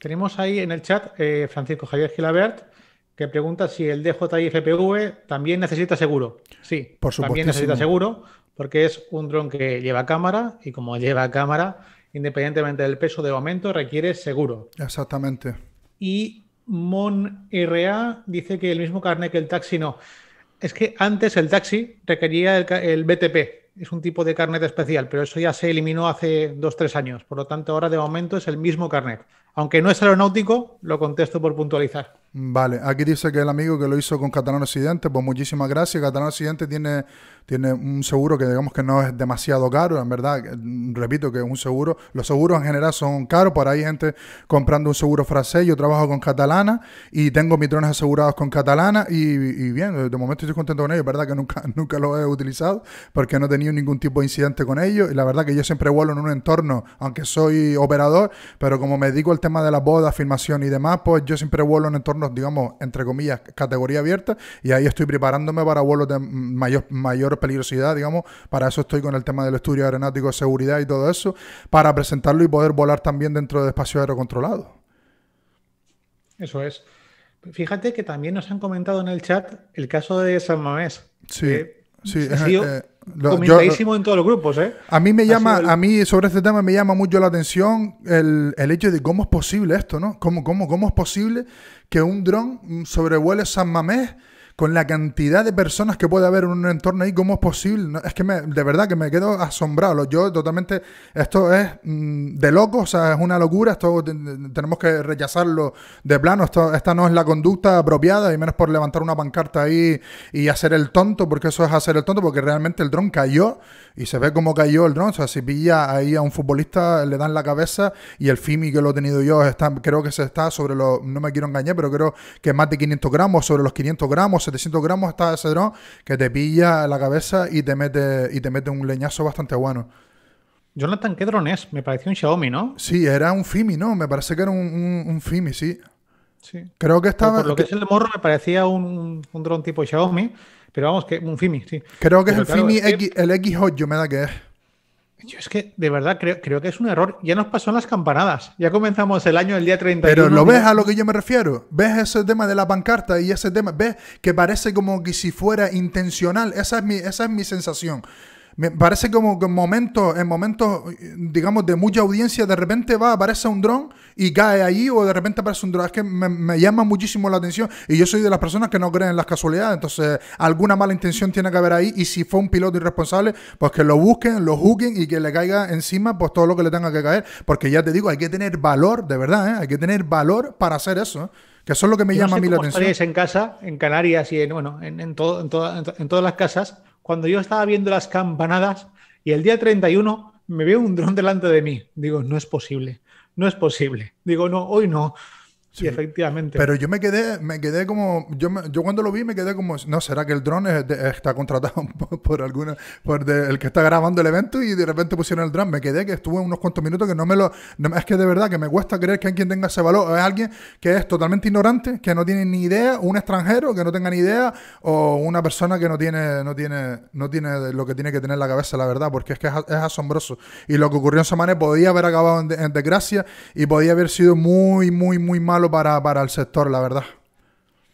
Tenemos ahí en el chat Francisco Javier Gilabert que pregunta si el DJI FPV también necesita seguro. Sí, por supuesto. También necesita seguro porque es un dron que lleva cámara y como lleva cámara, independientemente del peso de aumento, requiere seguro. Exactamente. Y Mon MonRA dice que el mismo carnet que el taxi no. Es que antes el taxi requería el, BTP, es un tipo de carnet especial, pero eso ya se eliminó hace o tres años. Por lo tanto, ahora de momento es el mismo carnet. Aunque no es aeronáutico, lo contesto por puntualizar. Vale, aquí dice que el amigo que lo hizo con Catalán Occidente, pues muchísimas gracias. Catalán Occidente tiene, tiene un seguro que digamos que no es demasiado caro, en verdad, repito que es un seguro, los seguros en general son caros, por ahí hay gente comprando un seguro francés, yo trabajo con Catalana y tengo mis drones asegurados con Catalana y, bien, de momento estoy contento con ellos, verdad que nunca, nunca lo he utilizado porque no he tenido ningún tipo de incidente con ellos y la verdad que yo siempre vuelo en un entorno, aunque soy operador, pero como me dedico al tema de la boda filmación y demás, pues yo siempre vuelo en entorno digamos, entre comillas, categoría abierta, y ahí estoy preparándome para vuelos de mayor, mayor peligrosidad, digamos, para eso estoy con el tema del estudio aeronáutico, de seguridad y todo eso, para presentarlo y poder volar también dentro de espacio aerocontrolados. Eso es. Fíjate que también nos han comentado en el chat el caso de San Mamés. Sí. Sí, eh, comentadísimo en todos los grupos, ¿eh? A mí me llama, a mí sobre este tema me llama mucho la atención el, hecho de cómo es posible esto, ¿no? ¿Cómo, cómo, cómo es posible que un dron mm, sobrevuele San Mamés con la cantidad de personas que puede haber en un entorno ahí, ¿cómo es posible? No, es que de verdad que me quedo asombrado. Yo totalmente, esto es mm, de loco, o sea, es una locura, esto tenemos que rechazarlo de plano, esta no es la conducta apropiada, y menos por levantar una pancarta ahí y hacer el tonto, porque eso es hacer el tonto, porque realmente el dron cayó y se ve cómo cayó el dron, o sea, si pilla ahí a un futbolista, le dan la cabeza y el FIMI que lo he tenido yo, está, creo que se está sobre los, no me quiero engañar, pero creo que más de 500 gramos, sobre los 500 gramos, 700 gramos está ese dron que te pilla la cabeza y te mete, y te mete un leñazo bastante bueno. Jonathan, ¿qué dron es? Me parecía un Xiaomi, ¿no? Sí, era un Fimi, ¿no? Me parece que era un, Fimi, sí. Sí. Creo que estaba. Por lo que, es el morro, me parecía un, un dron tipo Xiaomi, pero vamos, que un Fimi, sí. Creo que es el Fimi X, el X8, me da que es. Yo es que de verdad creo, creo que es un error. Ya nos pasó en las campanadas. Ya comenzamos el año el día 31. Pero lo ves a lo que yo me refiero. Ves ese tema de la pancarta y ese tema. Ves que parece como que si fuera intencional. Esa es mi, esa es mi sensación me parece como que en momentos, en momentos, digamos, de mucha audiencia, de repente va, aparece un dron y cae ahí o de repente aparece un dron. Es que me, llama muchísimo la atención. Y yo soy de las personas que no creen en las casualidades. Entonces, alguna mala intención tiene que haber ahí. Y si fue un piloto irresponsable, pues que lo busquen, lo juzguen y que le caiga encima pues todo lo que le tenga que caer. Porque ya te digo, hay que tener valor, de verdad, ¿eh? hay que tener valor para hacer eso. ¿eh? Que eso es lo que me llama a mí la atención. en casa, en Canarias y en todas las casas cuando yo estaba viendo las campanadas y el día 31 me veo un dron delante de mí. Digo, no es posible, no es posible. Digo, no, hoy no, y efectivamente. Pero yo me quedé, me quedé como, yo, yo cuando lo vi me quedé como, no, ¿será que el dron está contratado por, alguna, por el que está grabando el evento y de repente pusieron el dron? Me quedé que estuve unos cuantos minutos que no me lo, es que de verdad que me cuesta creer que alguien tenga ese valor, es alguien que es totalmente ignorante, que no tiene ni idea, un extranjero que no tenga ni idea o una persona que no tiene, no tiene, no tiene lo que tiene que tener en la cabeza, la verdad, porque es que es, asombroso. Y lo que ocurrió en Samané podía haber acabado en desgracia y podía haber sido muy, muy, muy malo para, el sector, la verdad.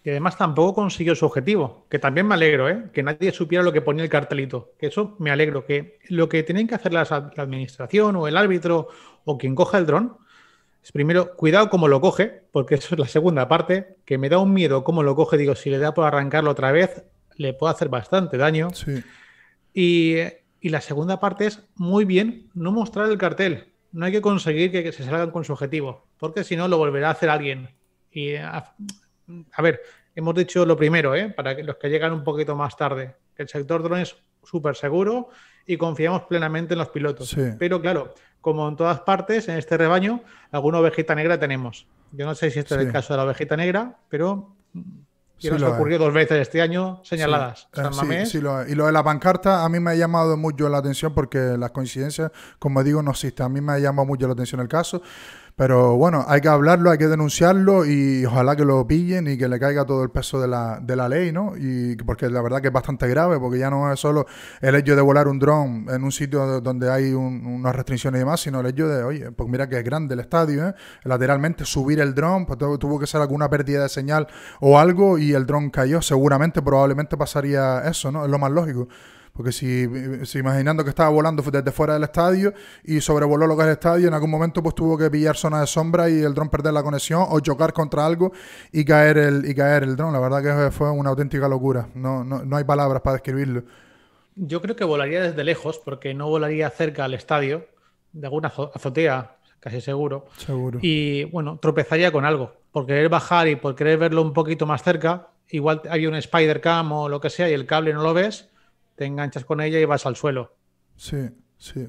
Y además tampoco consiguió su objetivo, que también me alegro, ¿eh? que nadie supiera lo que ponía el cartelito. Que eso me alegro, que lo que tienen que hacer la, administración o el árbitro o quien coja el dron es primero, cuidado cómo lo coge, porque eso es la segunda parte, que me da un miedo cómo lo coge. Digo, si le da por arrancarlo otra vez, le puede hacer bastante daño. Y, la segunda parte es, muy bien, no mostrar el cartel. No hay que conseguir que se salgan con su objetivo porque si no lo volverá a hacer alguien. Y a, ver, hemos dicho lo primero, ¿eh? para que los que llegan un poquito más tarde, que el sector drone es súper seguro y confiamos plenamente en los pilotos. Pero claro, como en todas partes, en este rebaño, alguna ovejita negra tenemos. Yo no sé si este es el caso de la ovejita negra, pero sí nos ocurrió dos veces este año señaladas. Eh, y lo de la pancarta a mí me ha llamado mucho la atención porque las coincidencias, como digo, no existen. A mí me ha llamado mucho la atención el caso. Pero bueno, hay que hablarlo, hay que denunciarlo y ojalá que lo pillen y que le caiga todo el peso de la, de la ley, ¿no? Y porque la verdad que es bastante grave, porque ya no es solo el hecho de volar un dron en un sitio donde hay unas restricciones y demás, sino el hecho de, oye, pues mira que es grande el estadio, ¿eh? Lateralmente subir el dron, pues tuvo que ser alguna pérdida de señal o algo y el dron cayó. Seguramente, probablemente pasaría eso, ¿no? Es lo más lógico. Porque si, imaginando que estaba volando desde fuera del estadio y sobrevoló lo que es el estadio, en algún momento pues tuvo que pillar zona de sombra y el dron perder la conexión o chocar contra algo y caer el, y caer el dron. La verdad que fue una auténtica locura. No, no, no hay palabras para describirlo. Yo creo que volaría desde lejos, porque no volaría cerca al estadio, de alguna azotea, casi seguro. Seguro. Y bueno, tropezaría con algo. Por querer bajar y por querer verlo un poquito más cerca, igual hay un Spider-Cam o lo que sea y el cable no lo ves, te enganchas con ella y vas al suelo. Sí, sí.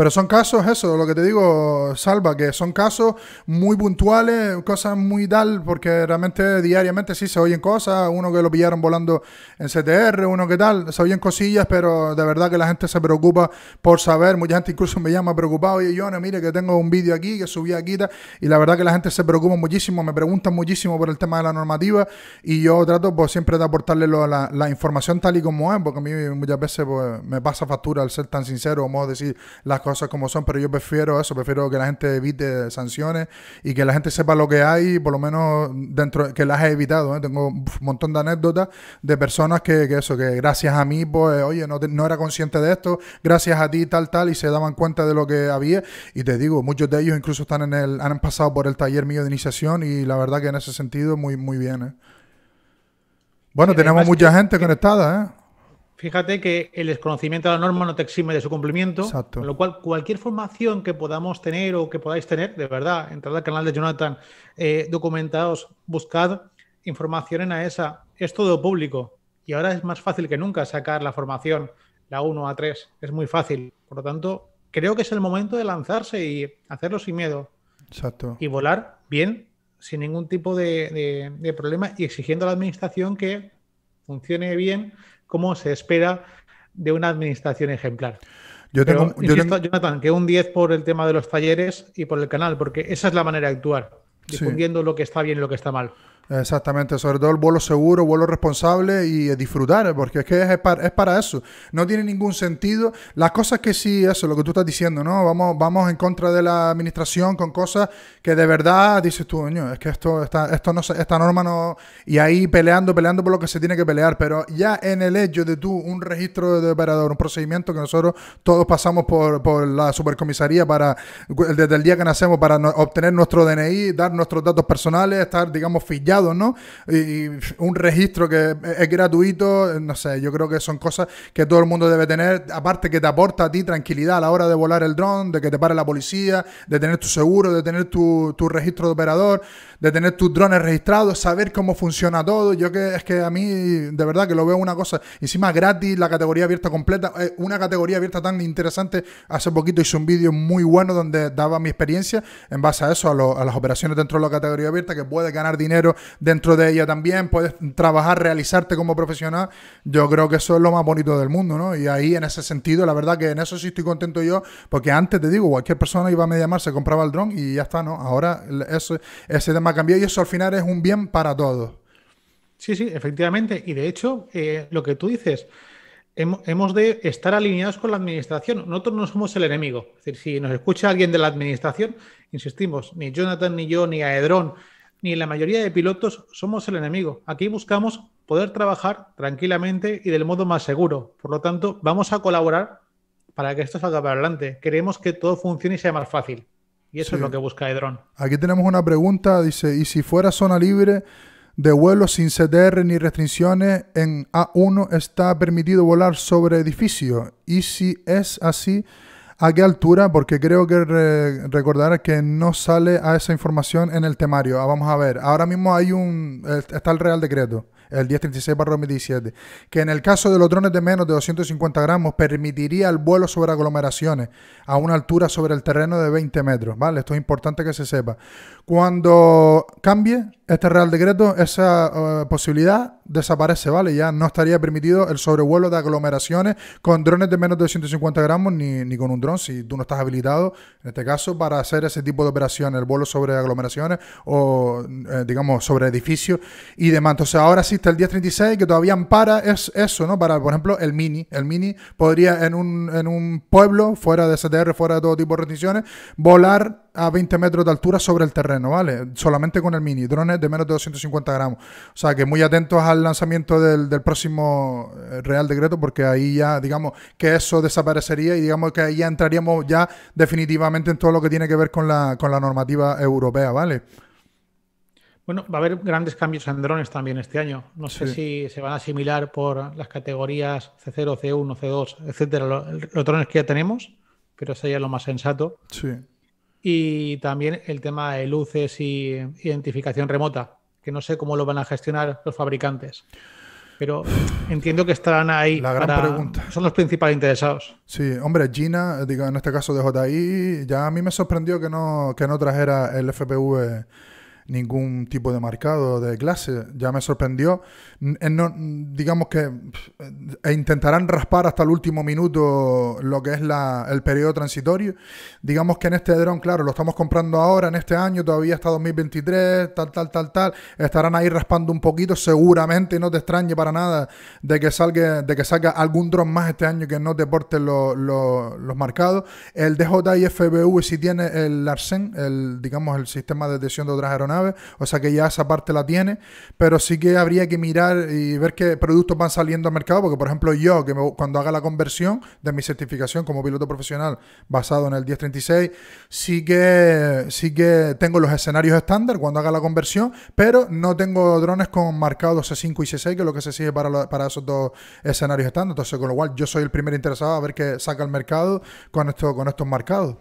Pero son casos, eso, lo que te digo, Salva, que son casos muy puntuales, cosas muy tal, porque realmente diariamente sí se oyen cosas, uno que lo pillaron volando en CTR, uno que tal, se oyen cosillas, pero de verdad que la gente se preocupa por saber, mucha gente incluso me llama preocupado, y yo, no, mire que tengo un vídeo aquí, que subí aquí, y la verdad que la gente se preocupa muchísimo, me preguntan muchísimo por el tema de la normativa, y yo trato pues siempre de aportarle la, información tal y como es, porque a mí muchas veces pues, me pasa factura al ser tan sincero, como decir las cosas cosas como son, pero yo prefiero eso, prefiero que la gente evite sanciones y que la gente sepa lo que hay, por lo menos dentro que las he evitado. ¿eh? Tengo un montón de anécdotas de personas que, eso, que gracias a mí, pues, oye, no, era consciente de esto, gracias a ti, tal, tal, y se daban cuenta de lo que había. Y te digo, muchos de ellos incluso están en el, han pasado por el taller mío de iniciación y la verdad que en ese sentido muy, muy bien. ¿eh? Bueno, tenemos mucha eh, gente conectada, ¿eh? Fíjate que el desconocimiento de la norma no te exime de su cumplimiento, Exacto. con lo cual cualquier formación que podamos tener o que podáis tener, de verdad, entrar al canal de Jonathan, eh, documentaos, buscad información en AESA, e es todo público y ahora es más fácil que nunca sacar la formación, la 1 a 3, es muy fácil, por lo tanto, creo que es el momento de lanzarse y hacerlo sin miedo Exacto. y volar bien, sin ningún tipo de problema y exigiendo a la administración que funcione bien como se espera de una administración ejemplar. Yo tengo, Jonathan, que un 10 por el tema de los talleres y por el canal, porque esa es la manera de actuar, difundiendo lo que está bien y lo que está mal. Exactamente, sobre todo el vuelo seguro, vuelo responsable y disfrutar, porque es que es para, eso. No tiene ningún sentido. Las cosas que sí, eso, lo que tú estás diciendo, ¿no? Vamos, vamos en contra de la administración con cosas que de verdad dices tú, es que esto, esta, esto no, esta norma no. Y ahí peleando, peleando por lo que se tiene que pelear, pero ya en el hecho de tú un registro de operador, un procedimiento que nosotros todos pasamos por, por la supercomisaría para desde el día que nacemos para obtener nuestro DNI, dar nuestros datos personales, estar, digamos, fillados ¿no? Y, un registro que es gratuito, no sé, yo creo que son cosas que todo el mundo debe tener, aparte que te aporta a ti tranquilidad a la hora de volar el dron, de que te pare la policía, de tener tu seguro, de tener tu, tu registro de operador de tener tus drones registrados, saber cómo funciona todo. Yo que es que a mí, de verdad, que lo veo una cosa. Encima gratis, la categoría abierta completa, una categoría abierta tan interesante. Hace poquito hice un vídeo muy bueno donde daba mi experiencia en base a eso, a, las operaciones dentro de la categoría abierta, que puedes ganar dinero dentro de ella también, puedes trabajar, realizarte como profesional. Yo creo que eso es lo más bonito del mundo, ¿no? Y ahí en ese sentido, la verdad que en eso sí estoy contento yo, porque antes te digo, cualquier persona iba a mar, se compraba el dron y ya está, ¿no? Ahora eso, ese tema cambio cambió y eso al final es un bien para todos. Sí, sí, efectivamente. Y de hecho, eh, lo que tú dices, hemos de estar alineados con la administración. Nosotros no somos el enemigo. Es decir, si nos escucha alguien de la administración, insistimos, ni Jonathan, ni yo, ni Aedrón, ni la mayoría de pilotos somos el enemigo. Aquí buscamos poder trabajar tranquilamente y del modo más seguro. Por lo tanto, vamos a colaborar para que esto salga para adelante. Queremos que todo funcione y sea más fácil. Y eso es lo que busca Edron. Aquí tenemos una pregunta, dice, ¿y si fuera zona libre de vuelo sin CTR ni restricciones, en A1 está permitido volar sobre edificio? Y si es así, ¿A qué altura? Porque creo que recordar que no sale a esa información en el temario. Ah, vamos a ver. Ahora mismo hay un. Está el Real Decreto, el 1036-2017, que en el caso de los drones de menos de 250 gramos permitiría el vuelo sobre aglomeraciones a una altura sobre el terreno de 20 metros. ¿Vale? Esto es importante que se sepa. Cuando cambie este Real Decreto, esa eh, posibilidad desaparece, ¿vale? Ya no estaría permitido el sobrevuelo de aglomeraciones con drones de menos de 250 gramos ni, ni con un drone si tú no estás habilitado, en este caso, para hacer ese tipo de operaciones, el vuelo sobre aglomeraciones o, eh, digamos, sobre edificios y demás. Entonces, ahora sí está el 1036 que todavía ampara es eso, ¿no? Para, por ejemplo, el Mini. El Mini podría en un, en un pueblo, fuera de CTR fuera de todo tipo de restricciones, volar a 20 metros de altura sobre el terreno, ¿vale? Solamente con el mini, drones de menos de 250 gramos. O sea, que muy atentos al lanzamiento del, próximo eh, Real Decreto, porque ahí ya, digamos, que eso desaparecería y digamos que ahí ya entraríamos ya definitivamente en todo lo que tiene que ver con la, con la normativa europea, ¿vale? Bueno, va a haber grandes cambios en drones también este año. No sé si se van a asimilar por las categorías C0, C1, C2, etcétera, los, los drones que ya tenemos, pero sería lo más sensato. Sí. Y también el tema de luces y identificación remota, que no sé cómo lo van a gestionar los fabricantes. Pero entiendo que están ahí. La gran pregunta. Son los principales interesados. Sí, hombre, Gina, digo, en este caso de JI, ya a mí me sorprendió que no, que no trajera el FPV ningún tipo de marcado de clase. Ya me sorprendió. Eh, no, digamos que eh, e intentarán raspar hasta el último minuto lo que es la, el periodo transitorio. Digamos que en este dron, claro, lo estamos comprando ahora, en este año, todavía está 2023, tal, tal, tal, tal. Estarán ahí raspando un poquito. Seguramente no te extrañe para nada de que salga, de que salga algún dron más este año que no te porte los marcados. El DJI FBV si tiene el ARSEN el, digamos, el sistema de detección de otras aeronaves o sea que ya esa parte la tiene, pero sí que habría que mirar y ver qué productos van saliendo al mercado, porque por ejemplo yo, que cuando haga la conversión de mi certificación como piloto profesional basado en el 1036, sí que, sí que tengo los escenarios estándar cuando haga la conversión, pero no tengo drones con marcados C5 y C6, que es lo que se sigue para, esos dos escenarios estándar, entonces con lo cual yo soy el primer interesado a ver qué saca el mercado con, esto, con estos marcados.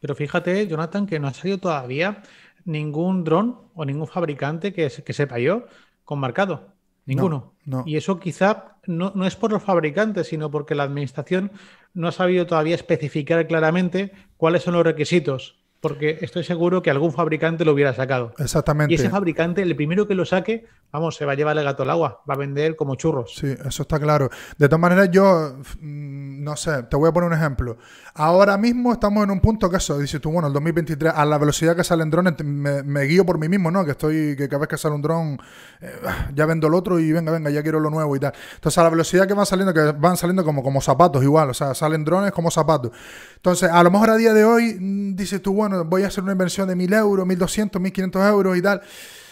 Pero fíjate, Jonathan, que no ha salido todavía ningún dron o ningún fabricante que, que sepa yo con marcado. Ninguno. Y eso quizá no, no, es por los fabricantes, sino porque la administración no ha sabido todavía especificar claramente cuáles son los requisitos porque estoy seguro que algún fabricante lo hubiera sacado. Exactamente. Y ese fabricante, el primero que lo saque, vamos, se va a llevar el gato al agua, va a vender como churros. Sí, eso está claro. De todas maneras, yo, mm, no sé, te voy a poner un ejemplo. Ahora mismo estamos en un punto que eso, dices tú, bueno, el 2023, a la velocidad que salen drones, me, guío por mí mismo, ¿no? Que estoy, que cada vez que sale un dron, eh, ya vendo el otro y venga, venga, ya quiero lo nuevo y tal. Entonces, a la velocidad que van saliendo, que van saliendo como, como zapatos igual, o sea, salen drones como zapatos. Entonces, a lo mejor a día de hoy mm, dices tú, bueno, voy a hacer una inversión de 1000 euros, 1200, 1500 euros y tal.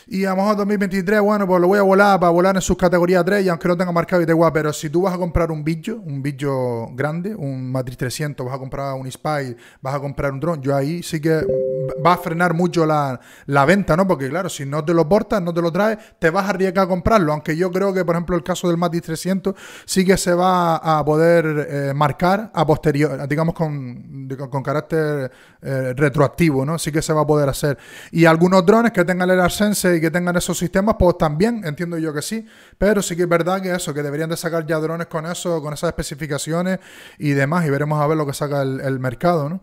Y a lo mejor 2023, bueno, pues lo voy a volar para volar en sus categorías 3 y aunque no tenga marcado igual. pero si tú vas a comprar un billo, un billo grande, un Matrix 300, vas a comprar un Spy, vas a comprar un dron, yo ahí sí que va a frenar mucho la, venta, ¿no? Porque claro, si no te lo portas, no te lo traes, te vas a arriesgar a comprarlo, aunque yo creo que, por ejemplo, el caso del Matrix 300 sí que se va a poder eh, marcar a posterior, digamos con, carácter eh, retroactivo, ¿no? Sí que se va a poder hacer. Y algunos drones que tengan el AirSense que tengan esos sistemas, pues también entiendo yo que sí, pero sí que es verdad que eso, que deberían de sacar ya drones con eso, con esas especificaciones y demás, y veremos a ver lo que saca el, mercado,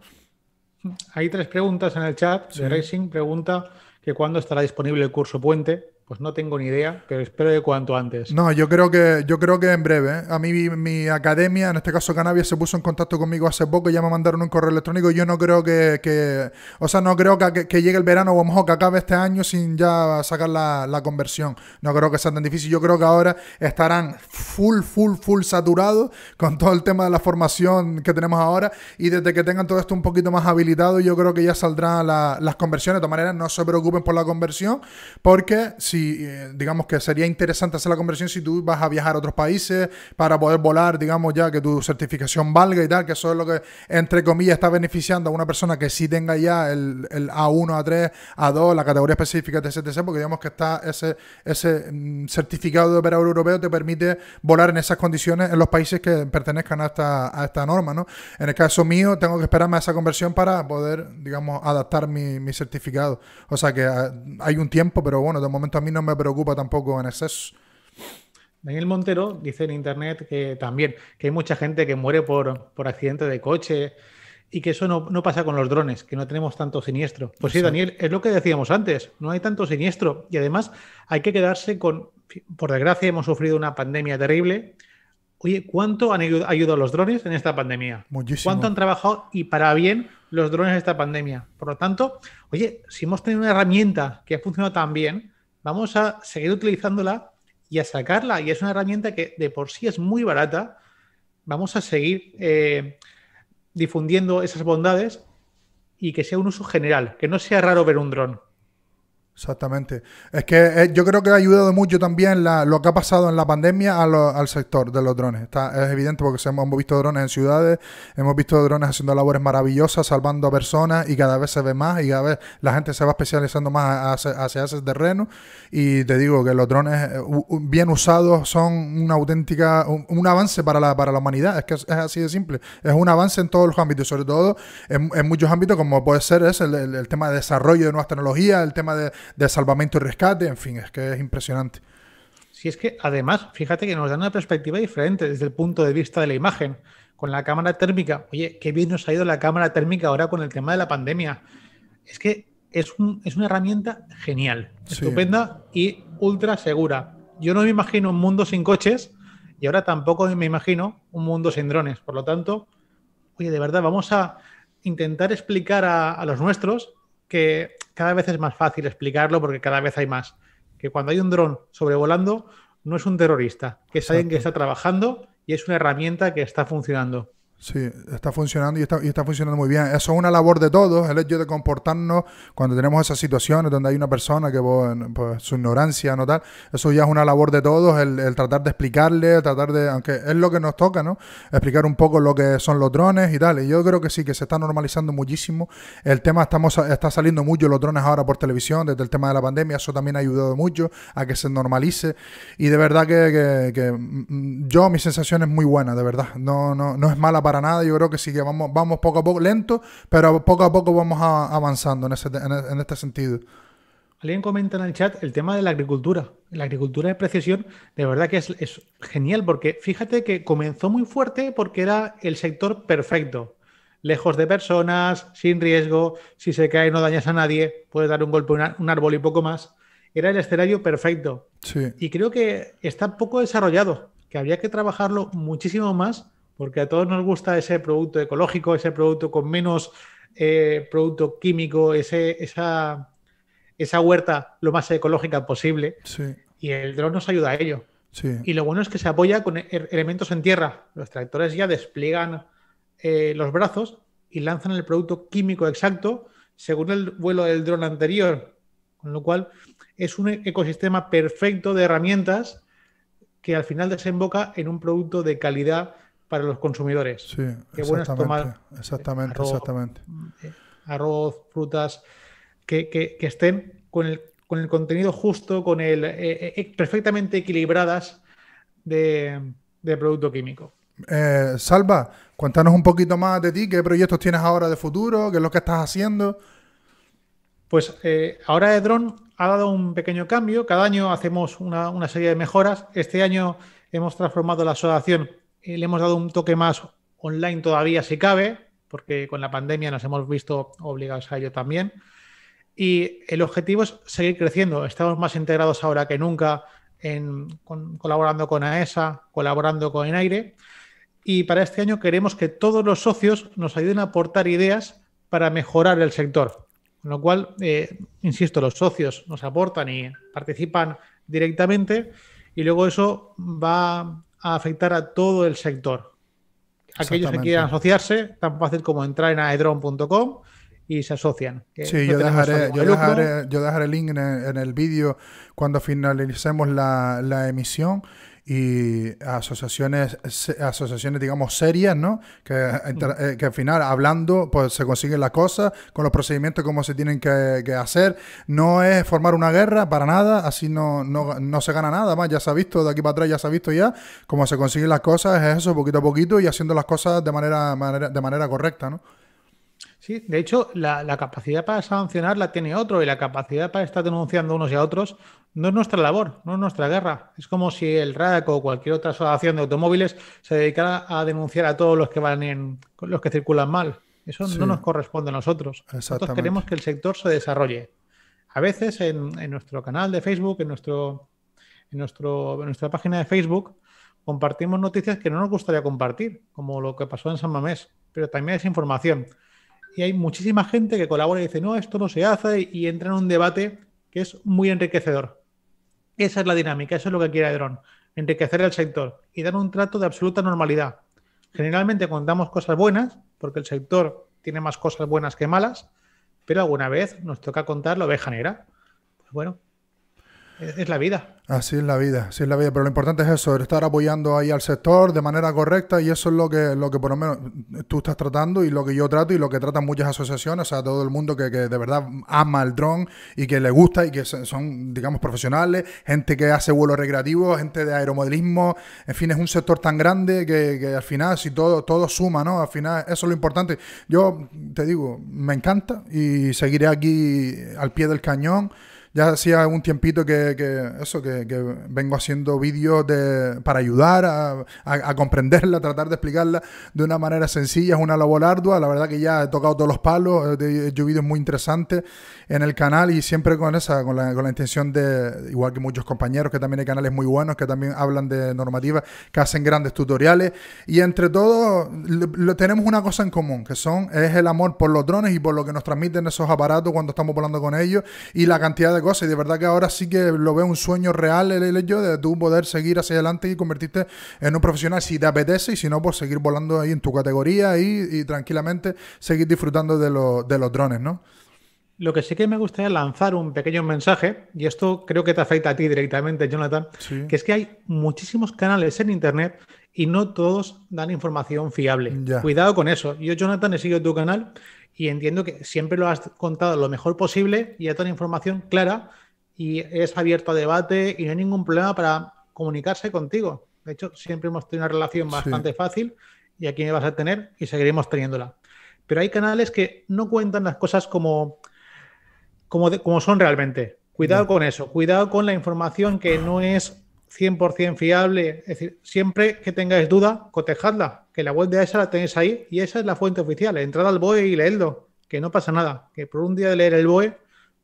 Hay tres preguntas en el chat. De Racing pregunta que cuándo estará disponible el curso Puente, pues no tengo ni idea, pero espero que cuanto antes. No, yo creo que, yo creo que en breve. ¿eh? A mí mi academia, en este caso Canavia, se puso en contacto conmigo hace poco, ya me mandaron un correo electrónico. Yo no creo que, o sea, no creo que, llegue el verano o a lo mejor que acabe este año sin ya sacar la, conversión. No creo que sea tan difícil. Yo creo que ahora estarán full, full, full saturados con todo el tema de la formación que tenemos ahora. Y desde que tengan todo esto un poquito más habilitado, yo creo que ya saldrán las conversiones. De todas maneras, no se preocupen por la conversión, porque si eh, digamos que sería interesante hacer la conversión si tú vas a viajar a otros países para poder volar, digamos ya que tu certificación valga y tal, que eso es lo que, entre comillas, está beneficiando a una persona que sí tenga ya el, A1, A3, A2, la categoría específica, de etc, porque digamos que está ese, ese mm, certificado de operador europeo te permite volar en esas condiciones en los países que pertenezcan a esta, norma, ¿no? En el caso mío, tengo que esperarme a esa conversión para poder, digamos, adaptar mi, mi certificado. O sea que ah, hay un tiempo, pero bueno, de momento mí no me preocupa tampoco en exceso. Daniel Montero dice en internet que también que hay mucha gente que muere por, por accidente de coche y que eso no, pasa con los drones, que no tenemos tanto siniestro. Pues sí, Daniel, es lo que decíamos antes, no hay tanto siniestro y además hay que quedarse con, por desgracia hemos sufrido una pandemia terrible. Oye, ¿cuánto han ayudado los drones en esta pandemia? Muchísimo. ¿Cuánto han trabajado y para bien los drones en esta pandemia? Por lo tanto, oye, si hemos tenido una herramienta que ha funcionado tan bien, vamos a seguir utilizándola y a sacarla. Y es una herramienta que de por sí es muy barata. Vamos a seguir eh, difundiendo esas bondades y que sea un uso general, que no sea raro ver un dron. Exactamente. Es que eh, yo creo que ha ayudado mucho también lo que ha pasado en la pandemia al sector de los drones. Está, es evidente porque hemos visto drones en ciudades, hemos visto drones haciendo labores maravillosas, salvando a personas y cada vez se ve más y cada vez la gente se va especializando más hacia, ese terreno. Y te digo que los drones eh, bien usados son una auténtica, un, avance para la, para la humanidad. Es que es, así de simple. Es un avance en todos los ámbitos, sobre todo en, muchos ámbitos como puede ser ese, el tema de desarrollo de nuevas tecnologías, el tema de de salvamento y rescate, en fin, es que es impresionante. Sí, es que además, fíjate que nos dan una perspectiva diferente desde el punto de vista de la imagen, con la cámara térmica. Oye, qué bien nos ha ido la cámara térmica ahora con el tema de la pandemia. Es que es, una herramienta genial, estupenda y ultra segura. Yo no me imagino un mundo sin coches y ahora tampoco me imagino un mundo sin drones. Por lo tanto, oye, de verdad, vamos a intentar explicar a los nuestros que cada vez es más fácil explicarlo porque cada vez hay más. Que cuando hay un dron sobrevolando, no es un terrorista, que es alguien que está trabajando y es una herramienta que está funcionando. Sí, está funcionando y está, funcionando muy bien. Eso es una labor de todos, el hecho de comportarnos cuando tenemos esas situaciones donde hay una persona que pues, su ignorancia no tal, eso ya es una labor de todos, el, tratar de explicarle, tratar de, aunque es lo que nos toca, ¿no? Explicar un poco lo que son los drones y tal. yo creo que sí, que se está normalizando muchísimo. El tema estamos, está saliendo mucho los drones ahora por televisión, desde el tema de la pandemia, eso también ha ayudado mucho a que se normalice. Y de verdad que, mm, mm, yo, mi sensación es muy buena, de verdad. No, no, no es mala para para nada. Yo creo que sí que vamos, poco a poco, lento, pero poco a poco vamos avanzando en, este sentido. Alguien comenta en el chat el tema de la agricultura. La agricultura de precisión, de verdad que es, genial, porque fíjate que comenzó muy fuerte porque era el sector perfecto. Lejos de personas, sin riesgo, si se cae no dañas a nadie, puedes dar un golpe a un árbol y poco más. Era el escenario perfecto. Y creo que está poco desarrollado, que había que trabajarlo muchísimo más porque a todos nos gusta ese producto ecológico, ese producto con menos eh, producto químico, esa, esa huerta lo más ecológica posible. Y el dron nos ayuda a ello. Y lo bueno es que se apoya con e-, er-, elementos en tierra. Los tractores ya despliegan eh, los brazos y lanzan el producto químico exacto según el vuelo del dron anterior. Con lo cual es un ecosistema perfecto de herramientas que al final desemboca en un producto de calidad para los consumidores. Sí, Qué eh, exactamente, arroz, exactamente. Eh, arroz frutas, que, estén con el, contenido justo, con el eh, perfectamente equilibradas de, producto químico. Salva, cuéntanos un poquito más de ti, qué proyectos tienes ahora de futuro, qué es lo que estás haciendo. Pues eh, ahora Edron ha dado un pequeño cambio. Cada año hacemos una, una, serie de mejoras. Este año hemos transformado la asociación eh, le hemos dado un toque más online todavía si cabe, porque con la pandemia nos hemos visto obligados a ello también. Y el objetivo es seguir creciendo. Estamos más integrados ahora que nunca en, colaborando con AESA, e colaborando con Enaire. Y para este año queremos que todos los socios nos ayuden a aportar ideas para mejorar el sector. Con lo cual, eh, insisto, los socios nos aportan y participan directamente y luego eso va afectar a todo el sector. Aquellos que quieran asociarse, tan fácil como entrar en aedron.com y se asocian. Sí, yo, dejaré, yo, dejaré, el link en, el, el vídeo cuando finalicemos la, la emisión y asociaciones, asociaciones digamos, serias, ¿no? Que, eh, eh, que al final, hablando, pues se consiguen las cosas, con los procedimientos, como se tienen que, hacer. No es formar una guerra para nada, así no, no, no se gana nada más, ya se ha visto, de aquí para atrás ya se ha visto ya, cómo se consiguen las cosas, es eso, poquito a poquito y haciendo las cosas de manera, manera de manera correcta, ¿no? Sí, de hecho, la, capacidad para sancionar la tiene otro y la capacidad para estar denunciando unos y a otros no es nuestra labor, no es nuestra guerra. Es como si el RAC o cualquier otra asociación de automóviles se dedicara a denunciar a todos los que van en, los que circulan mal. Eso no nos corresponde a nosotros. Nosotros queremos que el sector se desarrolle. A veces en, en nuestro canal de Facebook, en, nuestro, en, nuestro, en nuestra página de Facebook, compartimos noticias que no nos gustaría compartir, como lo que pasó en San Mamés, pero también es información y hay muchísima gente que colabora y dice, no, esto no se hace, y entra en un debate que es muy enriquecedor. Esa es la dinámica, eso es lo que quiere dron enriquecer el sector y dar un trato de absoluta normalidad. Generalmente contamos cosas buenas, porque el sector tiene más cosas buenas que malas, pero alguna vez nos toca contar lo oveja negra. Pues bueno, es la vida. Así es la vida, así es la vida. Pero lo importante es eso, estar apoyando ahí al sector de manera correcta y eso es lo que, lo que por lo menos tú estás tratando y lo que yo trato y lo que tratan muchas asociaciones, o sea, todo el mundo que, de verdad ama el dron y que le gusta y que son, digamos, profesionales, gente que hace vuelos recreativos, gente de aeromodelismo, en fin, es un sector tan grande que, al final, si todo, todo suma, ¿no? Al final, eso es lo importante. Yo te digo, me encanta y seguiré aquí al pie del cañón ya hacía un tiempito que, eso, que, que, vengo haciendo vídeos para ayudar a, a, a, comprenderla, tratar de explicarla de una manera sencilla, es una labor ardua, la verdad que ya he tocado todos los palos, he hecho vídeos muy interesantes en el canal y siempre con esa, con la, con la intención de, igual que muchos compañeros que también hay canales muy buenos que también hablan de normativas, que hacen grandes tutoriales y entre todos lo, tenemos una cosa en común, que son, es el amor por los drones y por lo que nos transmiten esos aparatos cuando estamos volando con ellos y la cantidad de cosa y de verdad que ahora sí que lo veo un sueño real el hecho de tú poder seguir hacia adelante y convertirte en un profesional si te apetece y si no, por pues seguir volando ahí en tu categoría y, tranquilamente seguir disfrutando de, los drones, ¿no? Lo que sí que me gustaría lanzar un pequeño mensaje, y esto creo que te afecta a ti directamente, Jonathan, que es que hay muchísimos canales en Internet y no todos dan información fiable. Cuidado con eso. Yo, Jonathan, he seguido tu canal y entiendo que siempre lo has contado lo mejor posible y hay toda información clara y es abierto a debate y no hay ningún problema para comunicarse contigo. De hecho, siempre hemos tenido una relación bastante fácil y aquí me vas a tener y seguiremos teniéndola. Pero hay canales que no cuentan las cosas como, como, como son realmente. Cuidado con eso, cuidado con la información que no es 100% fiable. Es decir, siempre que tengáis duda, cotejadla, que la web de esa la tenéis ahí y esa es la fuente oficial. Entrad al BOE y leedlo, que no pasa nada, que por un día de leer el BOE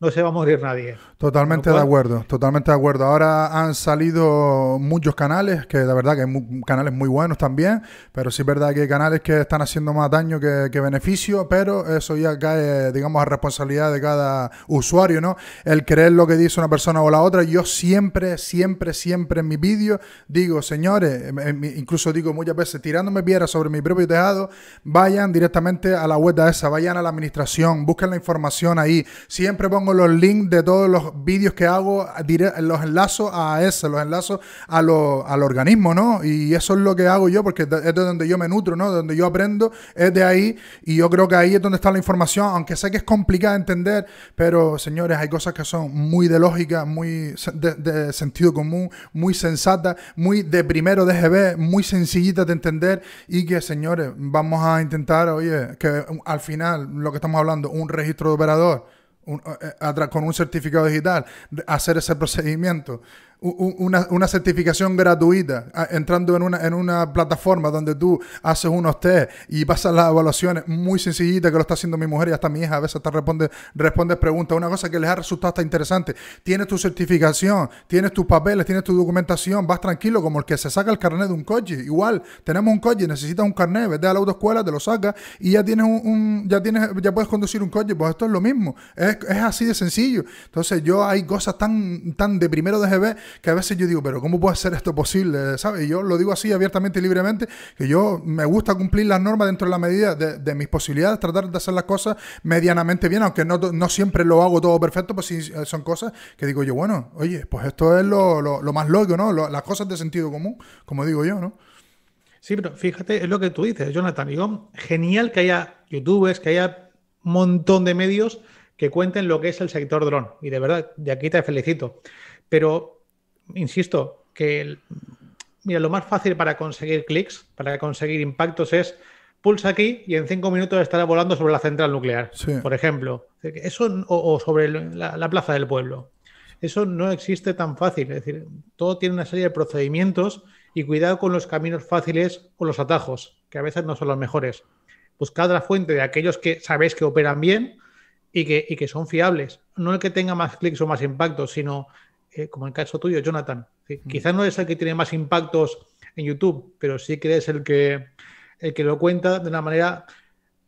no se va a morir nadie. Totalmente de acuerdo, totalmente de acuerdo. Ahora han salido muchos canales, que la verdad que hay canales muy buenos también, pero sí es verdad que hay canales que están haciendo más daño que, beneficio, pero eso ya cae, digamos, a responsabilidad de cada usuario, ¿no? El creer lo que dice una persona o la otra. Yo siempre, siempre, siempre en mi vídeo digo, señores, incluso digo muchas veces, tirándome piedras sobre mi propio tejado, vayan directamente a la web de esa, vayan a la administración, busquen la información ahí. Siempre pongo los links de todos los vídeos que hago, los enlazo a ese, los enlazo a lo, al organismo, ¿no? Y eso es lo que hago yo, porque es de donde yo me nutro, ¿no? donde yo aprendo, es de ahí. Y yo creo que ahí es donde está la información, aunque sé que es complicada entender, pero señores, hay cosas que son muy de lógica, muy de, sentido común, muy sensata muy de primero de GB, muy sencillitas de entender y que, señores, vamos a intentar, oye, que um, al final lo que estamos hablando, un registro de operador eh, eh, con un certificado digital, hacer ese procedimiento una, una, certificación gratuita, ah, entrando en una, en una plataforma donde tú haces unos test y pasas las evaluaciones muy sencillitas que lo está haciendo mi mujer y hasta mi hija a veces te responde, responde preguntas. Una cosa que les ha resultado hasta interesante. Tienes tu certificación, tienes tus papeles, tienes tu documentación, vas tranquilo como el que se saca el carnet de un coche. Igual, tenemos un coche, necesitas un carnet, vete a la autoescuela, te lo sacas y ya tienes un, ya tienes, ya puedes conducir un coche. Pues esto es lo mismo. Es, es así de sencillo. Entonces yo hay cosas tan, tan de primero de GB que a veces yo digo, pero ¿cómo puedo hacer esto posible? ¿Sabes? Y yo lo digo así abiertamente y libremente, que yo me gusta cumplir las normas dentro de la medida de, mis posibilidades, tratar de hacer las cosas medianamente bien, aunque no, siempre lo hago todo perfecto, pues sí, eh, son cosas que digo yo, bueno, oye, pues esto es lo, más lógico, ¿no? las cosas de sentido común, como digo yo, ¿no? Sí, pero fíjate, es lo que tú dices, Jonathan. Digo, genial que haya youtubers, que haya un montón de medios que cuenten lo que es el sector dron. Y de verdad, de aquí te felicito. Pero insisto, que mira, lo más fácil para conseguir clics, para conseguir impactos es pulsa aquí y en cinco minutos estará volando sobre la central nuclear, por ejemplo. Eso o, sobre la, plaza del pueblo. Eso no existe tan fácil. Es decir, todo tiene una serie de procedimientos y cuidado con los caminos fáciles o los atajos, que a veces no son los mejores. Buscad la fuente de aquellos que sabéis que operan bien y que, y que son fiables. No el que tenga más clics o más impactos, sino eh, como en el caso tuyo, Jonathan. quizás no es el que tiene más impactos en YouTube, pero sí que es el que, el que lo cuenta de una manera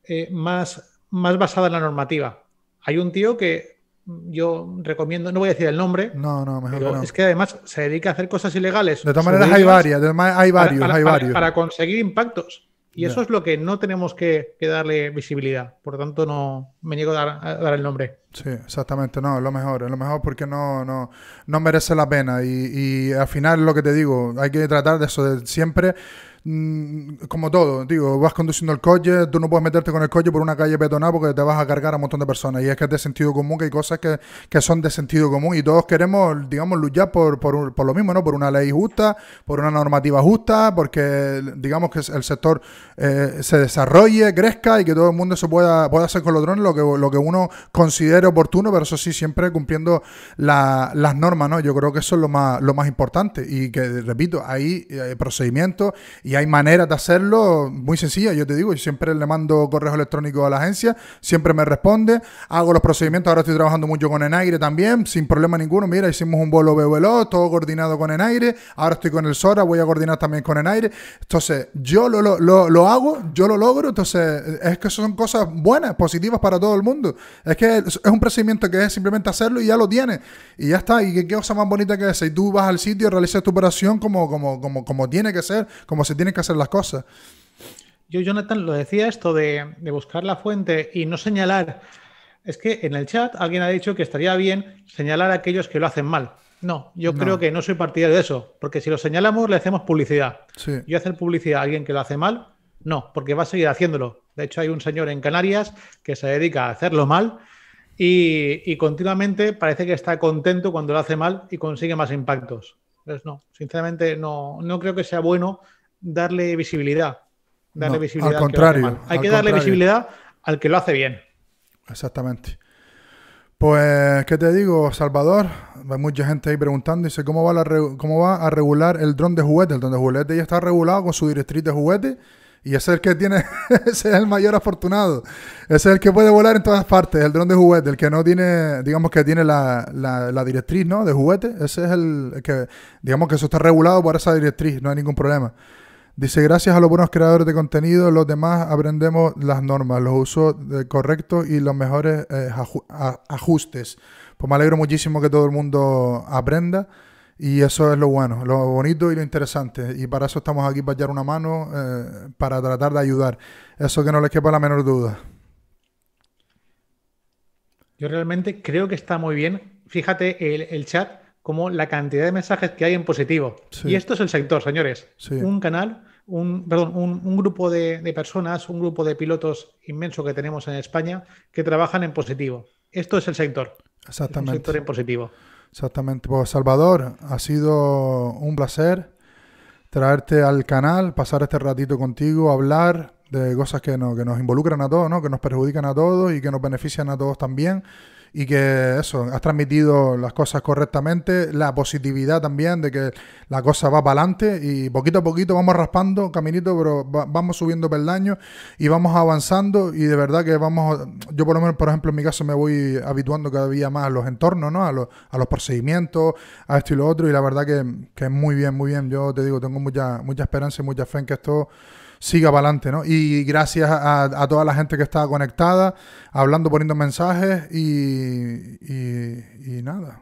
eh, más, más basada en la normativa. Hay un tío que yo recomiendo, no voy a decir el nombre. No, no, mejor Es que además se dedica a hacer cosas ilegales. De todas maneras, hay varias, hay varios, hay varios. para conseguir impactos. Y eso es lo que no tenemos que, darle visibilidad. Por lo tanto, no me niego a dar, el nombre. Sí, exactamente. No, es lo mejor. Es lo mejor porque no, no, no merece la pena. Y, y al final, lo que te digo, hay que tratar de eso de siempre Mm, como todo, digo, vas conduciendo el coche, tú no puedes meterte con el coche por una calle peatonal porque te vas a cargar a un montón de personas. Y es que es de sentido común, que hay cosas que, son de sentido común y todos queremos, digamos, luchar por, por, lo mismo, ¿no? Por una ley justa, por una normativa justa, porque, digamos, que el sector eh, se desarrolle, crezca y que todo el mundo se pueda, pueda hacer con los drones lo que, lo que uno considere oportuno, pero eso sí, siempre cumpliendo las normas, ¿no? Yo creo que eso es lo más, lo más importante y que, repito, hay eh, procedimientos y hay maneras de hacerlo muy sencilla yo te digo, yo siempre le mando correo electrónico a la agencia, siempre me responde, hago los procedimientos, ahora estoy trabajando mucho con Aire también, sin problema ninguno, mira, hicimos un bolo BVLO, todo coordinado con Aire ahora estoy con el Sora, voy a coordinar también con Aire, entonces yo lo, hago, yo lo logro, entonces es que son cosas buenas, positivas para todo el mundo, es que es un procedimiento que es simplemente hacerlo y ya lo tienes, y ya está, y qué cosa más bonita que si y tú vas al sitio, realizas tu operación como, como, como, como tiene que ser, como se tienen que hacer las cosas. Yo, Jonathan, lo decía esto de, buscar la fuente y no señalar. Es que en el chat alguien ha dicho que estaría bien señalar a aquellos que lo hacen mal. No, yo creo que no soy partidario de eso, porque si lo señalamos le hacemos publicidad. Sí. Yo hacer publicidad a alguien que lo hace mal, no, porque va a seguir haciéndolo. De hecho, hay un señor en Canarias que se dedica a hacerlo mal y, continuamente parece que está contento cuando lo hace mal y consigue más impactos. Entonces, no, sinceramente no, no creo que sea bueno darle visibilidad. Darle visibilidad. Al contrario. Hay que darle visibilidad al que lo hace bien. Exactamente. Pues, ¿qué te digo, Salvador? Hay mucha gente ahí preguntando, dice, ¿cómo va, cómo va a regular el dron de juguete? El dron de juguete ya está regulado con su directriz de juguete y ese es el que tiene, ese es el mayor afortunado. Ese es el que puede volar en todas partes, el dron de juguete. El que no tiene, digamos que tiene la, la, directriz, ¿no? De juguete, ese es el que, digamos que eso está regulado por esa directriz, no hay ningún problema. Dice, gracias a los buenos creadores de contenido, los demás aprendemos las normas, los usos eh, correctos y los mejores eh, ajustes. Pues me alegro muchísimo que todo el mundo aprenda y eso es lo bueno, lo bonito y lo interesante. Y para eso estamos aquí, para echar una mano, eh, para tratar de ayudar. Eso que no les quepa la menor duda. Yo realmente creo que está muy bien. Fíjate el, chat, como la cantidad de mensajes que hay en positivo. Y esto es el sector, señores. Un canal un, grupo de, personas, un grupo de pilotos inmenso que tenemos en España que trabajan en positivo. Esto es el sector. Exactamente. El sector en positivo. Exactamente. Pues Salvador, ha sido un placer traerte al canal, pasar este ratito contigo, hablar de cosas que, que nos involucran a todos, ¿no? que nos perjudican a todos y que nos benefician a todos también y que eso, has transmitido las cosas correctamente, la positividad también de que la cosa va para adelante y poquito a poquito vamos raspando caminito, pero vamos subiendo peldaño y vamos avanzando y de verdad que vamos, yo por lo menos, por ejemplo, en mi caso me voy habituando cada día más a los entornos, ¿no? A los, a los procedimientos, a esto y lo otro y la verdad que, que es muy bien, muy bien. Yo te digo, tengo mucha, mucha esperanza y mucha fe en que esto siga para adelante, ¿no? Y gracias a, toda la gente que está conectada, hablando, poniendo mensajes y, y, nada.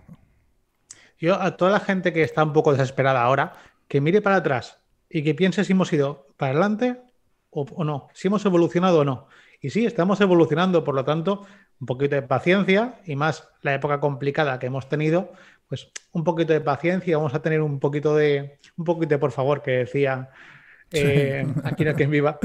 Yo a toda la gente que está un poco desesperada ahora, que mire para atrás y que piense si hemos ido para adelante o, o, no, si hemos evolucionado o no. Y sí, estamos evolucionando, por lo tanto, un poquito de paciencia y más la época complicada que hemos tenido, pues un poquito de paciencia, vamos a tener un poquito de, un poquito, de, por favor, que decía eh, aquí no quien viva.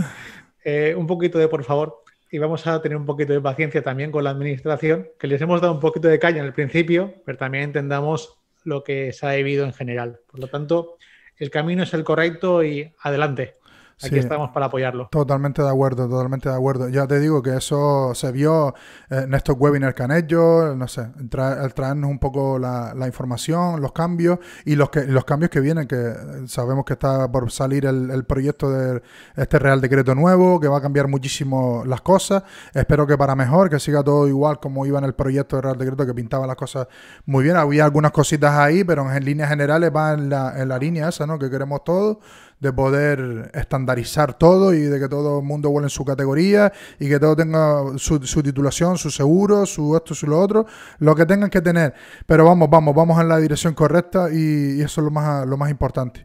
Eh, un poquito de por favor y vamos a tener un poquito de paciencia también con la administración, que les hemos dado un poquito de caña en el principio, pero también entendamos lo que se ha debido en general. Por lo tanto, el camino es el correcto y adelante aquí estamos para apoyarlo. Totalmente de acuerdo, totalmente de acuerdo. Ya te digo que eso se vio eh, en estos webinars que han hecho, no sé, al traernos un poco la, información, los cambios y los, que, los cambios que vienen, que eh, sabemos que está por salir el, proyecto de este Real Decreto nuevo, que va a cambiar muchísimo las cosas. Espero que para mejor, que siga todo igual como iba en el proyecto de Real Decreto, que pintaba las cosas muy bien. Había algunas cositas ahí, pero en líneas generales va en la, línea esa, ¿no? Que queremos todos de poder estandarizar todo y de que todo el mundo vuelva en su categoría y que todo tenga su, titulación, su seguro, su esto, su lo otro, lo que tengan que tener. Pero vamos, vamos, vamos en la dirección correcta y, y eso es lo más, lo más importante.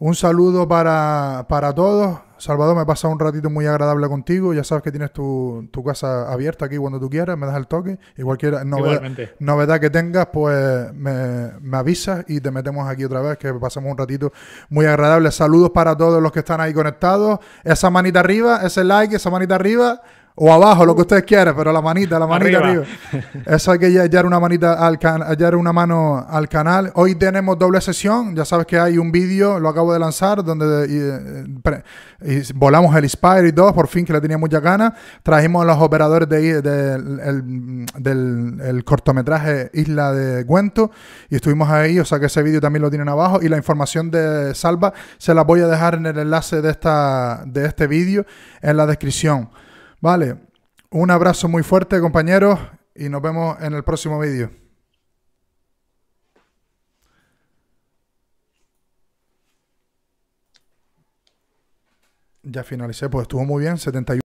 Un saludo para, todos. Salvador, me pasa un ratito muy agradable contigo. Ya sabes que tienes tu, casa abierta aquí cuando tú quieras, me das el toque. Y cualquier novedad, novedad que tengas, pues me, me, avisas y te metemos aquí otra vez, que pasamos un ratito muy agradable. Saludos para todos los que están ahí conectados. Esa manita arriba, ese like, esa manita arriba o abajo, lo que ustedes quieran, pero la manita, la manita arriba. Esa Eso hay que hallar una manita al hallar una mano al canal. Hoy tenemos doble sesión, ya sabes que hay un vídeo, lo acabo de lanzar, donde eh, eh, volamos el Inspire y por fin que le tenía mucha ganas. Trajimos a los operadores de, el, del cortometraje Isla de Cuento y estuvimos ahí, o sea que ese vídeo también lo tienen abajo y la información de Salva se la voy a dejar en el enlace de, esta, de este vídeo en la descripción. Vale, un abrazo muy fuerte compañeros y nos vemos en el próximo vídeo. Ya finalicé, pues estuvo muy bien, 71.